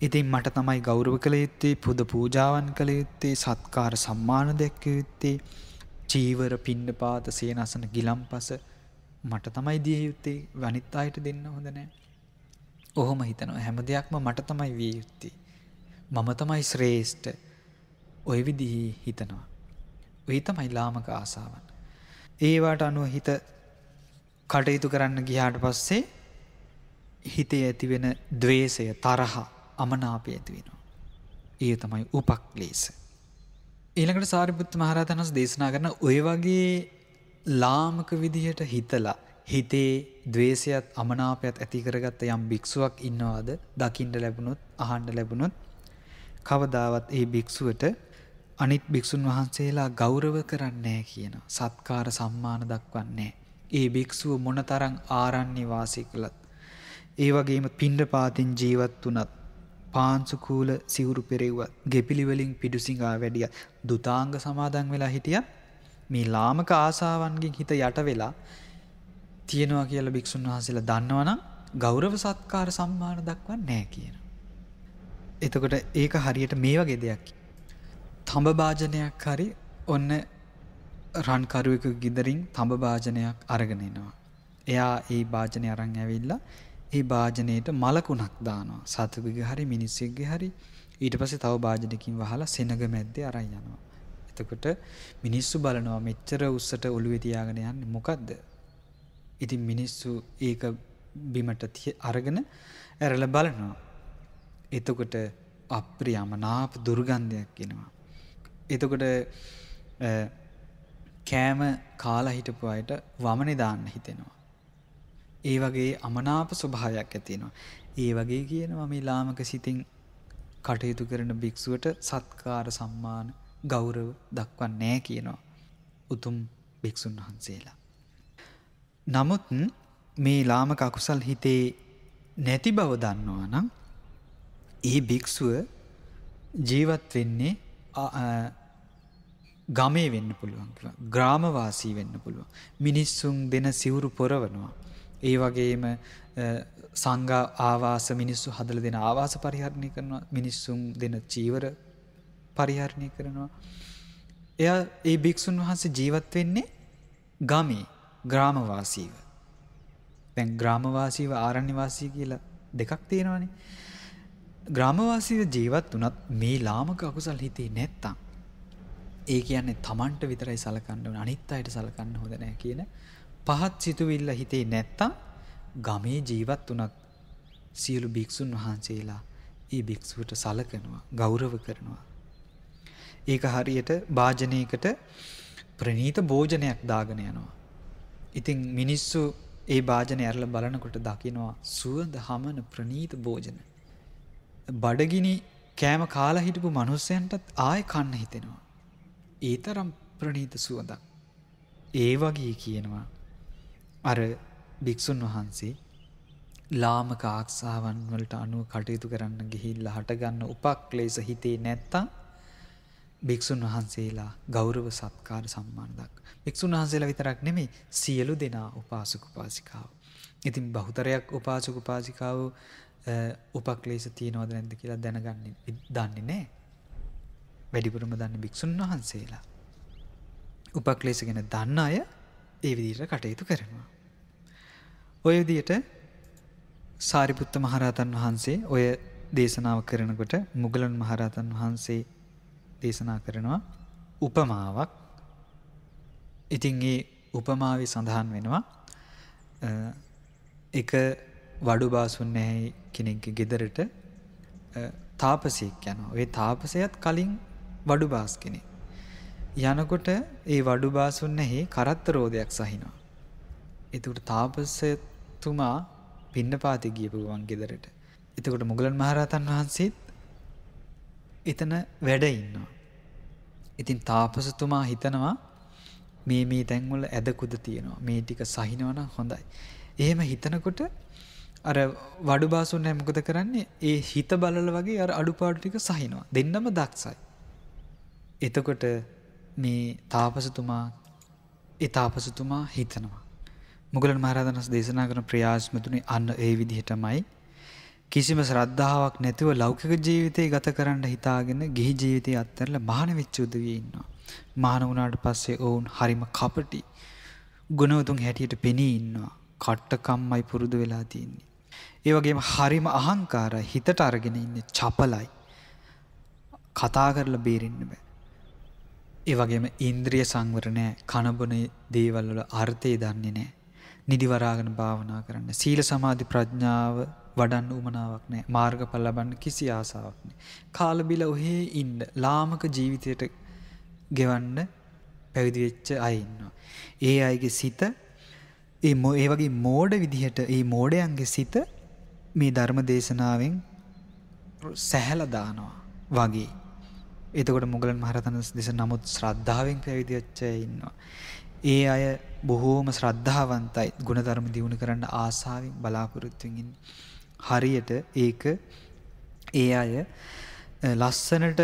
ඉතින් මට තමයි ගෞරව කළ යුත්තේ පුද පූජාවන් කළ යුත්තේ සත්කාර සම්මාන දැක්ක යුත්තේ චීවර පිණ්ඩ පාත සේනසන ගිලම් පස මට තමයි දිය යුත්තේ වනිත් අයට දෙන්න හොඳ නෑ. ඔහොම හිතනවා හැම දෙයක්ම මට තමයි විය යුත්තේ. මම තමයි ශ්‍රේෂ්ඨ ඔය විදිහි හිතනවා. ඔය තමයි ලාමක ආසාවන්. ඒවාට අනුව හිත කටයුතු කරන්න ගිහාට පස්සේ හිතේ ඇතිවෙන දවේශය තරහා අමනාපය ඇතිවෙනවා. ඒ තමයි උපක් ලේස. ඊළඟට සාරිපුත්ත මහරතනස් දේශනා කරන ඔය වගේ ලාමක විදිහට හිතලා හිතේ දවේශයත් අමනාපයත් ඇතිකරගත්ත යම් භික්ෂුවක් ඉන්නවාද දකිින්ට ලැබුණොත් අහන්ඩ ලැබුණොත් කවදාවත් ඒ භික්‍ෂුවට අනිත් භික්‍ෂූන් වහන්සේලා ගෞරව කරන්නේ කියන සත්කාර සම්මාන දක්වන්නේ. ඒ භික්ෂුව මොනතරම් ආරණ්‍ය වාසය කළත්. ඒ වගේම පිණ්ඩපාතින් ජීවත් වුණත් පාංසුකූල සිවුරු පෙරෙව්වත් ගෙපිලිවලින් පිඩුසිඟා වැඩිය දුතාංග සමාදන් වෙලා හිටිය මේ ලාමක ආසාවන්ගෙන් හිත යට වෙලා තියෙනවා කියල භික්‍ෂුන් වහන්සේලා දන්නවනම් ගෞරව සත්කාර සම්මාන දක්වන්න නෑ කියන. එතකොට ඒක හරියට මේ වගේ දෙයක්. තඹභාජනයක් හරි ඔන්න රන්කරුවෙක ගිදරින් තඹ භාජනයක් අරගෙනනවා. එයා ඒ භාජනය අරං ඇවිල්ලා ඒ භාජනයට මලකුණක් දානවා සතුගේ හරි මිනිස්සෙක්ගේ හරි ඊට පසේ තව භාජනකින් වහලා සෙනග මැද්දේ අරන් යනවා. එතකොට මිනිස්සු බලනවා මෙච්චර උස්සට ඔළුවෙ තියාගෙන යන්න මොකක්ද. ඉතින් මිනිස්සු ඒක බිමට අරගෙන ඇරල බලනවා. එතකොට අප්‍රියම නාප දුර්ගන්ධයක් එෙනවා. එතකොට කෑම කාලා හිටපු අයට වමනේ දාන්න හිතෙනවා. ඒ වගේ අමනාප ස්වභාවයක් ඇති වෙනවා. ඒ වගේ කියනවා මේ ලාමක සිතින් කටයුතු කරන භික්ෂුවට සත්කාර සම්මාන ගෞරව දක්වන්නේ නැහැ කියනවා. උතුම් භික්ෂුන් වහන්සේලා. නමුත් මේ ලාමක අකුසල් හිතේ නැති බව දන්නවා නම් ඒ භික්ෂුව ජීවත් වෙන්නේ ගමේ වෙන්න පුළුවන් කියලා. ග්‍රාමවාසී වෙන්න පුළුවන්. මිනිස්සුන් දෙන සිවුරු පොරවනවා. ඒ වගේම සංඝා ආවාස මිනිස්සු හදල දෙන ආවාස පරිහරණය කරනවා මිනිස්සුම් දෙන චීවර පරිහරණය කරනවා. එය ඒ භික්‍ෂූන් වහන්සේ ජීවත් වෙන්නේ ගමේ ග්‍රාමවාසීව. තැන් ග්‍රාමවාසීව ආරණ්‍යවාසී කියලා දෙකක් තියෙනවානේ. ග්‍රාමවාසීව ජීවත් වනත් මේ ලාමක අකුසල් හිතේ නැත්තං. ඒ කියන්නේ තමන්ට විතරයි සලකන්න වන අනිත් අයට සලකන්න හොඳනෑ කියන පහත් සිතුවිල්ල හිතේ නැත්තම් ගමේ ජීවත් වනක් සියලු භික්‍ෂූන් වහන්සේලා ඒ භික්‍ෂුවට සලකනවා ගෞරව කරනවා. ඒක හරියට භාජනයකට ප්‍රනීත භෝජනයක් දාගෙන යනවා. ඉතිං මිනිස්සු ඒ භාජන ඇරල බලනකොට දකිනවා සුවද හමන ප්‍රනීත භෝජන. බඩගිනි කෑම කාලා හිටපු මනුස්සයන්ටත් ආය කන්න හිතෙනවා. ඒ තරම් ප්‍රනීත සුවඳක්. ඒ වගේ කියනවා අර භික්‍ෂුන් වහන්සේ ලාමක ආක්ෂාවන් වලට අනුව කටයුතු කරන්න ගිහිල්ල හටගන්න උපක් ලේස හිතේ නැත්තං භික්‍ෂුන් වහන්සේලා ගෞරව සත්කාර සම්මානදක් භික්‍ෂුන් වහන්සේලා විතරක් නෙමේ සියලු දෙනා උපාසක උපාසිකාව. ඉතින් බහුතරයක් උපාසක උපාසිකාව උපක් ලේස තියෙනවද නැද කියලා දැනගන්නේ දන්නේ නෑ වැඩිපුරම දන්න භික්‍ෂූන් වහන්සේලා. උපක්ලේශ ගැන දන්න අය ඒ විදිට කටයුතු කරනවා. ඔය විදියට සාරිපුත්ත මහරහතන් වහන්සේ ඔය දේශනාව කරනකොට මුගලන් මහරහතන් වහන්සේ දේශනා කරනවා උපමාවක් ඉතින් ඒ උපමාව සඳහන් වෙනවා එක වඩු බාසුන් නැහැයි කෙනෙක්ගේ ගෙදරට තාපසයක් යනවා. ඔය තාපසයත් කලින් වඩු බාස් කෙනෙක්. යනකොට ඒ වඩු බාසුන්නෙහි කරත්ත රෝධයක් සහිනවා. එතකොට තාපසතුමා පින්නපාති ගියපු ගමන් ගෙදරට. එතකොට මුගලන් මහරහතන් වහන්සේත් එතන වැඩ ඉන්නවා. ඉතින් තාපසතුමා හිතනවා මේ මේ තැන්වල ඇදකුද තියෙනවා. මේ ටික සහිනවනම් හොඳයි. එහෙම හිතනකොට අර වඩු බාසුන්නේ මොකද කරන්නේ? ඒ හිත බලල වගේ අර අඩුපාඩු ටික සහිනවා. දෙන්නම දක්ෂයි. එතකොට මේ තාපසතුමා ඒ තාපසතුමා හිතනවා. මුගලන් මහරහතන් දේශනා කරන ප්‍රයාස්මතුනි අන්න ඒ විදිහටමයි කිසිම ශ්‍රද්ධාවක් නැතිව ලෞකික ජීවිතය ගත කරන්න හිතාගෙන ගිහි ජීවිතය අත්තරලා මහාන වෙච්ච උදවිය ඉන්නවා. මහාන වුණාට පස්සේ ඔවුන් හරිම කපටි. ගුණවතුන් හැටියට පෙනී ඉන්නවා. කට්ටකම්මයි පුරුදු වෙලා තියෙන්නේ. ඒ වගේම හරිම අහංකාරයි හිතට අරගෙන ඉන්නේ චපලයි. කතා කරලා බේරෙන්න බෑ. ඒ වගේම ඉන්ද්‍රිය සංවරණය කණබන දේවල්වල අර්ථය දන්නේ නෑ. නිදිවරාගෙන භාවනා කරන්න. සීල සමාධි ප්‍රඥාව වඩන්න උමනාවක් නෑ මාර්ගඵල ලබන්න කිසි ආසාවක් නෑ. කාලබිල ඔහේ ඉන්න ලාමක ජීවිතයට ගෙවන්න පැවිදිවෙච්ච අයින්නවා. ඒ අයගේ සිත ඒ ඒ වගේ මෝඩ විදිහට ඒ මෝඩයන්ගේ සිත මේ ධර්ම දේශනාවෙන් සැහැලදානවා වගේ. එතකොට මුගලන් මහරතන දෙස නමුත් ශ්‍රද්ධාවෙන් පැවිදිච්චය ඉන්නවා. ඒ අය බොහෝම ශ්‍රද්ධාවන්තයි ගුණධර්ම දියුණු කරන්න ආසාාවෙන් බලාපොරොත්තුගින්. හරියට ඒක ඒ අය ලස්සනට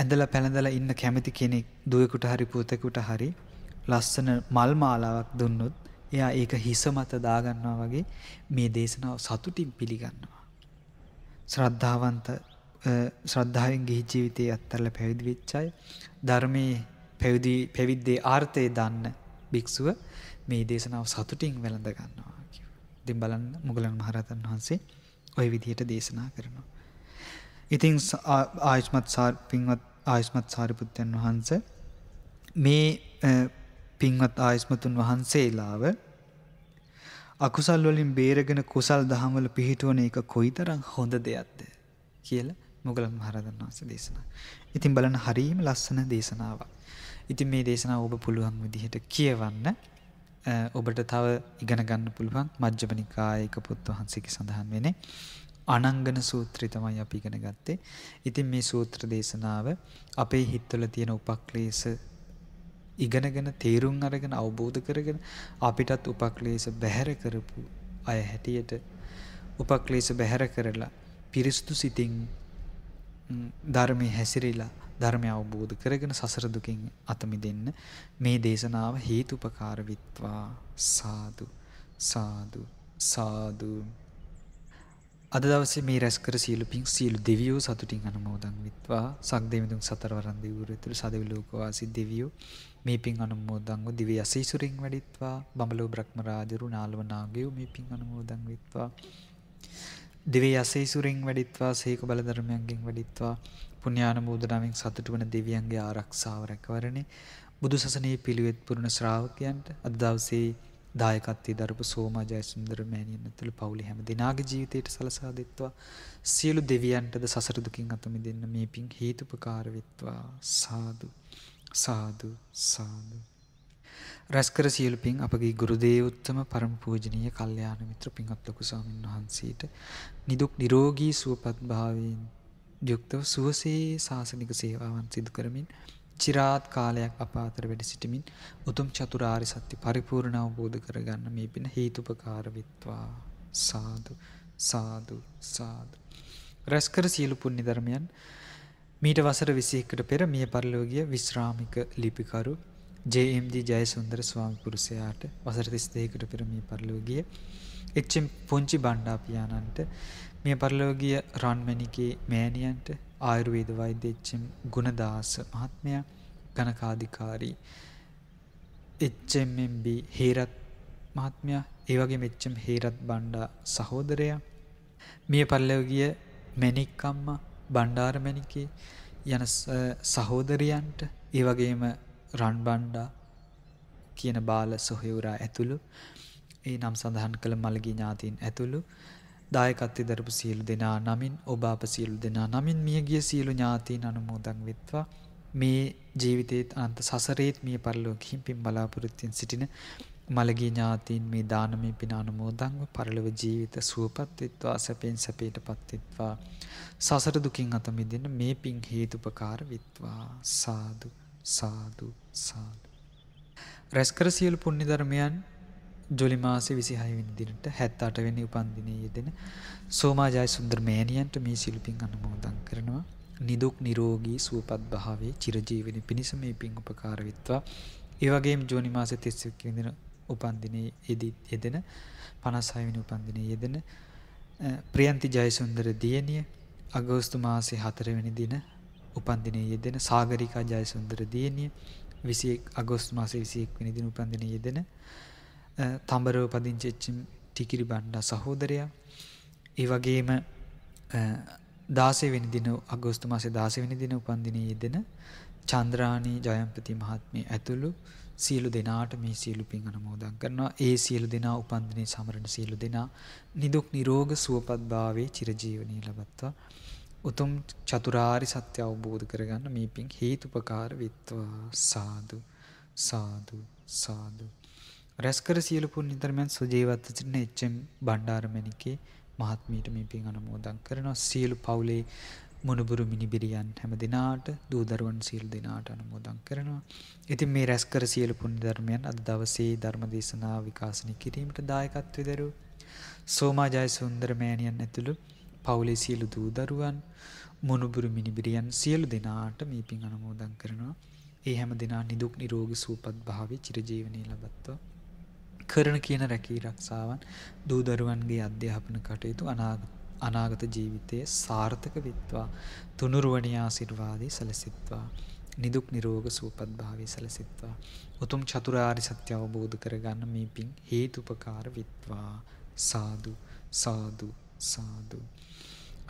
ඇඳල පැළඳල ඉන්න කැමති කෙනෙක් දුවකුට හරි පුතකුට හරි ලස්සන මල් මාලාවක් දුන්නොත් එයා ඒක හිස මත දාගන්නවා වගේ මේ දේශනාව සතුටින් පිළිගන්නවා. ශ්‍රද්ධාවන්ත ශ්‍රද්ධාවෙන් ගිහි ජීවිතයේ අත්තරල පැවිදි වෙච්චයි ධර්මයේ පැවිදි පැවිද්දේ ආර්ථය දන්න භික්ෂුව මේ දේශනාව සතුටින් වැළඳ ගන්නවා කිව්වා. ඉතින් බලන්න මුගලන් මහරහතන් වහන්සේ ওই විදිහට දේශනා කරනවා. ඉතින් ආයුෂ්මත් සාර පින්වත් ආයුෂ්මත් සාරිපුත්යන් වහන්සේ මේ පින්වත් ආයුෂ්මතුන් වහන්සේලාව අකුසල් වලින් බේරගෙන කුසල් දහම්වල පිහිටවන එක කොයිතරම් හොඳ දෙයක්ද කියලා මොගලන් මහරහතන් වහන්සේ දේශනා. ඉතින් බලන්න හරීම ලස්සන දේශනාවක්. ඉතින් මේ දේශනාව ඔබ පුළුවන් විදිහට කියවන්න. ඔබට තව ඉගෙන ගන්න පුළුවන් මජ්ජිම නිකාය එක පොත් වහන්සේගේ සඳහන් වෙන්නේ අනංගන සූත්‍රය තමයි අපි ඉගෙන ගත්තේ. ඉතින් මේ සූත්‍ර දේශනාව අපේ හිතවල තියෙන උපක්ලේශ ඉගෙනගෙන තේරුම් අරගෙන අවබෝධ කරගෙන අපිටත් උපක්ලේශ බැහැර කරපු අය හැටියට උපක්ලේශ බැහැර කරලා පිරිසුදු සිතින් ධර්මය හැසිරිලා ධර්මය අවබෝධ කරගෙන සසරදුකින් අතමි දෙන්න මේ දේශනාව හේතුපකාරවිත්වා සාදු සාදු සාදු අද දවසේ මේ රැස්කර සියලු පිං සියලු දෙවියෝ සතුටින් අනුමෝදන් වත්වා සක්දේවිඳුන් සතරවරන් දෙවිවරු ඇතුළු සදෙව් ලෝකවාසී දෙවියෝ මේ පිං අනුමෝදන්ව දිව්‍ය අසීසුරින් වැඩිත්වා බඹලෝ බ්‍රහ්ම රාජරු නාලව නාගයෝ මේ පිං අනුමෝදන් වත්වා දෙවේ යසේසුරෙන් වැඩිත්වා සේක බලධර්මයන්ගෙන් වැඩිත්වා පුුණ්‍යාන බෝධනාවෙන් සතුට වන දෙවියන්ගේ ආරක්ෂාව රැකවරණේ බුදු සසනයේ පිළිවෙත් පුරුණ ශ්‍රාවකයන්ට අදදවසේ දායකත්තේ දරපු සෝමාජය සුන්දරමෑණියන් ඇතුළ පවුලි හැම දෙනාගේ ජීවිතයට සලසා දෙත්වා සියලු දෙවියන්ටද සසරදුකින් අතුමි දෙන්න මේ පින් හේතුපකාරවෙත්වා සාදු සාදු සාදු රැස්කර සියලු පින් අපගේ ගුරු දේවෝත්තම පරම පූජනීය කල්යාණ මිත්‍ර පින්වත් ලොකු ස්වාමීන් වහන්සේට නිදුක් නිරෝගී සුවපත් භාවයෙන් යුක්තව සුවසේ සාසනික සේවාවන් සිදු කරමින් চিරාත් කාලයක් අප අතර වැඩ සිටමින් උතුම් චතුරාර්ය සත්‍ය පරිපූර්ණ අවබෝධ කරගන්න මේ පින හේතුපකාර විත්වා සාදු සාදු සාදු රැස්කර සියලු පුණ්‍ය ධර්මයන් මීට වසර 21කට පෙර මිය පරලෝකීය විශ්‍රාමික ලිපිකරු ජේ.එම්.ජී. ජයසුන්දර ස්වාමිපුරුෂයාට වසර 32කට පෙර මිය පරලොව ගිය එච්.එම්. පොන්චි බණ්ඩාපියාණන්ට මිය පරලොව ගිය රන්මණිකේ මෑණියන්ට ආයුර්වේද වෛද්‍ය එච්.එම්. ගුණදාස මහත්මයා ගණකාධිකාරී එච්.එම්.එම්.බි. හේරත් මහත්මයා ඒ වගේම එච්.එම්. හේරත් බණ්ඩා සහෝදරයා මිය පරලොව ගිය මැණික්කම්මා බණ්ඩාර මැණිකේ යන සහෝදරයන්ට ඒ වගේම රන්බණ්ඩා කියන බාල සොහයුරා ඇතුළු ඒ නම් සඳහන් කළ මළගී ඥාතීන් ඇතුළු දායකත්වය දරපු සියලු දෙනා නමින් ඔබ අප සියලු දෙනා නමින් මියගිය සියලු ඥාතීන් අනුමෝදන් වෙත්වා මේ ජීවිතේත් අන්ත සසරේත් මිය පරලෝකෙහිම් පින් බලාපොරොත්තුෙන් සිටින මළගී ඥාතීන් මේ දානමය පින අනුමෝදන්ව පරලොව ජීවිත සුවපත් වෙත්වා සැපෙන් සැපයටපත් වෙත්වා සසර දුකින් අත මිදෙන්න මේ පින් හේතුපකාර වෙත්වා සාදු සාදු සාදු. රැස්කර සියලු පුණ්‍ය ධර්මයන් ජොලි මාසේ 26 වෙනි දිනට 78 වෙනි උපන්දිනයේ යෙදෙන සෝමාජය සුන්දර මෑණියන්ට මේ සිල්පින් අනුමෝදන් කරනවා. නිදුක් නිරෝගී සුවපත් භාවයේ චිරජීවනයේ පිණිස මේ පින් උපකාර වෙත්වා. ඒ වගේම ජූනි මාසේ 31 වෙනි දින උපන්දිනයේ යෙදෙන 56 වෙනි උපන්දිනයේ යෙදෙන ප්‍රියන්ති ජයසුන්දර දියණිය අගෝස්තු මාසේ 4 වෙනි දින උපන්දිනයේ යෙදෙන සාගරිකා ජයසුන්දර දියණිය 21 අගෝස්තු මාසේ 21 වෙනි දින උපන්දිනයේ යෙදෙන තඹරව පදිංචිච්ච ටිකිරි බණ්ඩා සහෝදරයා ඒ වගේම 16 වෙනි දින අගෝස්තු මාසේ 16 වෙනි දින උපන්දිනයේ යෙදෙන චන්ද්‍රාණී ජයම්පති මහත්මිය ඇතුළු සියලු දෙනාට මේ සියලු පින් අනුමෝදන් කරනවා. ඒ සියලු දෙනා උපන්දිනේ සමරන සියලු දෙනා නිදුක් නිරෝග සුවපත් භාවයේ චිරජීවනයේ ලබත්වා. උතුම් චතුරාරි සත්‍ය අවබෝධ කරගන්න මේ පින් හේතුපකාර වෙත්වා සාදු සාදු සාදු රැස්කර සියලු පුණ්‍ය ධර්මයන් සුජීවත්ව සිටින එච්.එම්. බණ්ඩාරමණිකේ මහත්මීට මේ පින් අනුමෝදන් කරනවා සියලු පවුලේ මොනබුරු මිනිබිරියන් හැම දෙනාට දූදරුවන් සියලු දෙනාට අනුමෝදන් කරනවා. ඉතින් මේ රැස්කර සියලු පුණ්‍ය ධර්මයන් අද දවසේ ධර්ම දේශනාව විකාශනය කිරීමට දායකත්වයේ දරුවෝ සෝමා ජයසුන්දර මෑණියන් ඇතුළු පවුලේ සියලු දූ දරුවන් මොනුබුරු මිනිබිරියන් සියලු දෙනාට මේ පින් අනුමෝදන් කරනවා. ඒ හැම දෙනා නිදුක් නිරෝගී සුවපත් භාවයේ චිරජීවනයේ ලබත්වා. කරන කියන රැකී රක්ෂාවන් දූ දරුවන්ගේ අධ්‍යාපන කටයුතු අනාගත අනාගත ජීවිතයේ සාර්ථක විත්වා තුනුරුවනි ආශිර්වාදේ සැලසෙත්වා. නිදුක් නිරෝග සූපත් භාවය සැලසිත්වා. උතුම් චතුරාරි සත්‍ය අවබෝධ කරගන්න මේ පින් හේතුපකාර විත්වා සාදු සාදු සාදු.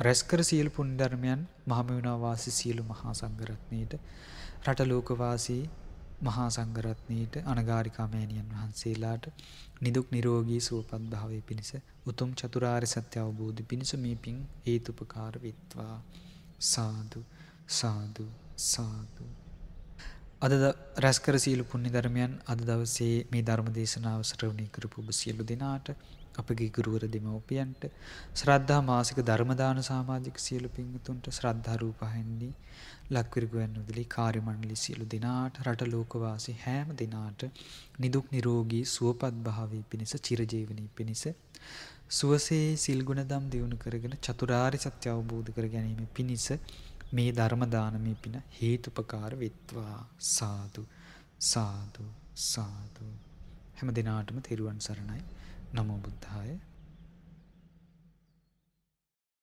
රැස්කර සියලු පුණ්‍ය ධර්මයන් මහමෙවුනා වාසී සියලු මහා සංඝරත්නයේට රට ලෝකවාසී මහා සංඝරත්නයේට අනගාരികා මෑණියන් වහන්සේලාට නිදුක් නිරෝගී සුවපත් භාවයේ පිණිස උතුම් චතුරාර්ය සත්‍ය අවබෝධය පිණිස මේ පිං හේතුපකාර විත්වා සාදු සාදු සාදු අද රැස්කර සීල පුණ්‍ය ධර්මයන් අද දවසේ මේ ධර්ම දේශනාව ශ්‍රවණය කරපු ඔබ සියලු දෙනාට අපගේ ගුරුවර දෙමව්පියන්ට ශ්‍රද්ධා මාසික ධර්මදාන සමාජික සියලු පින්වතුන්ට ශ්‍රද්ධා රූපහින්නේ ලක්විරගුවන් උදලි කාර්ය මණ්ඩලි සියලු දෙනාට රට ලෝකවාසී හැම දිනාට නිදුක් නිරෝගී සුවපත් භාවයේ පිණිස චිරජීවනයේ පිණිස සුවසේ සිල් ගුණ දම් දියුණු කරගෙන චතුරාර්ය සත්‍ය අවබෝධ කර ගැනීම පිණිස මේ ධර්ම දානමේ පින හේතුපකාර වෙත්වා සාදු සාදු සාදු හැම දිනාටම තෙරුවන් සරණයි නමෝ බුද්ධාය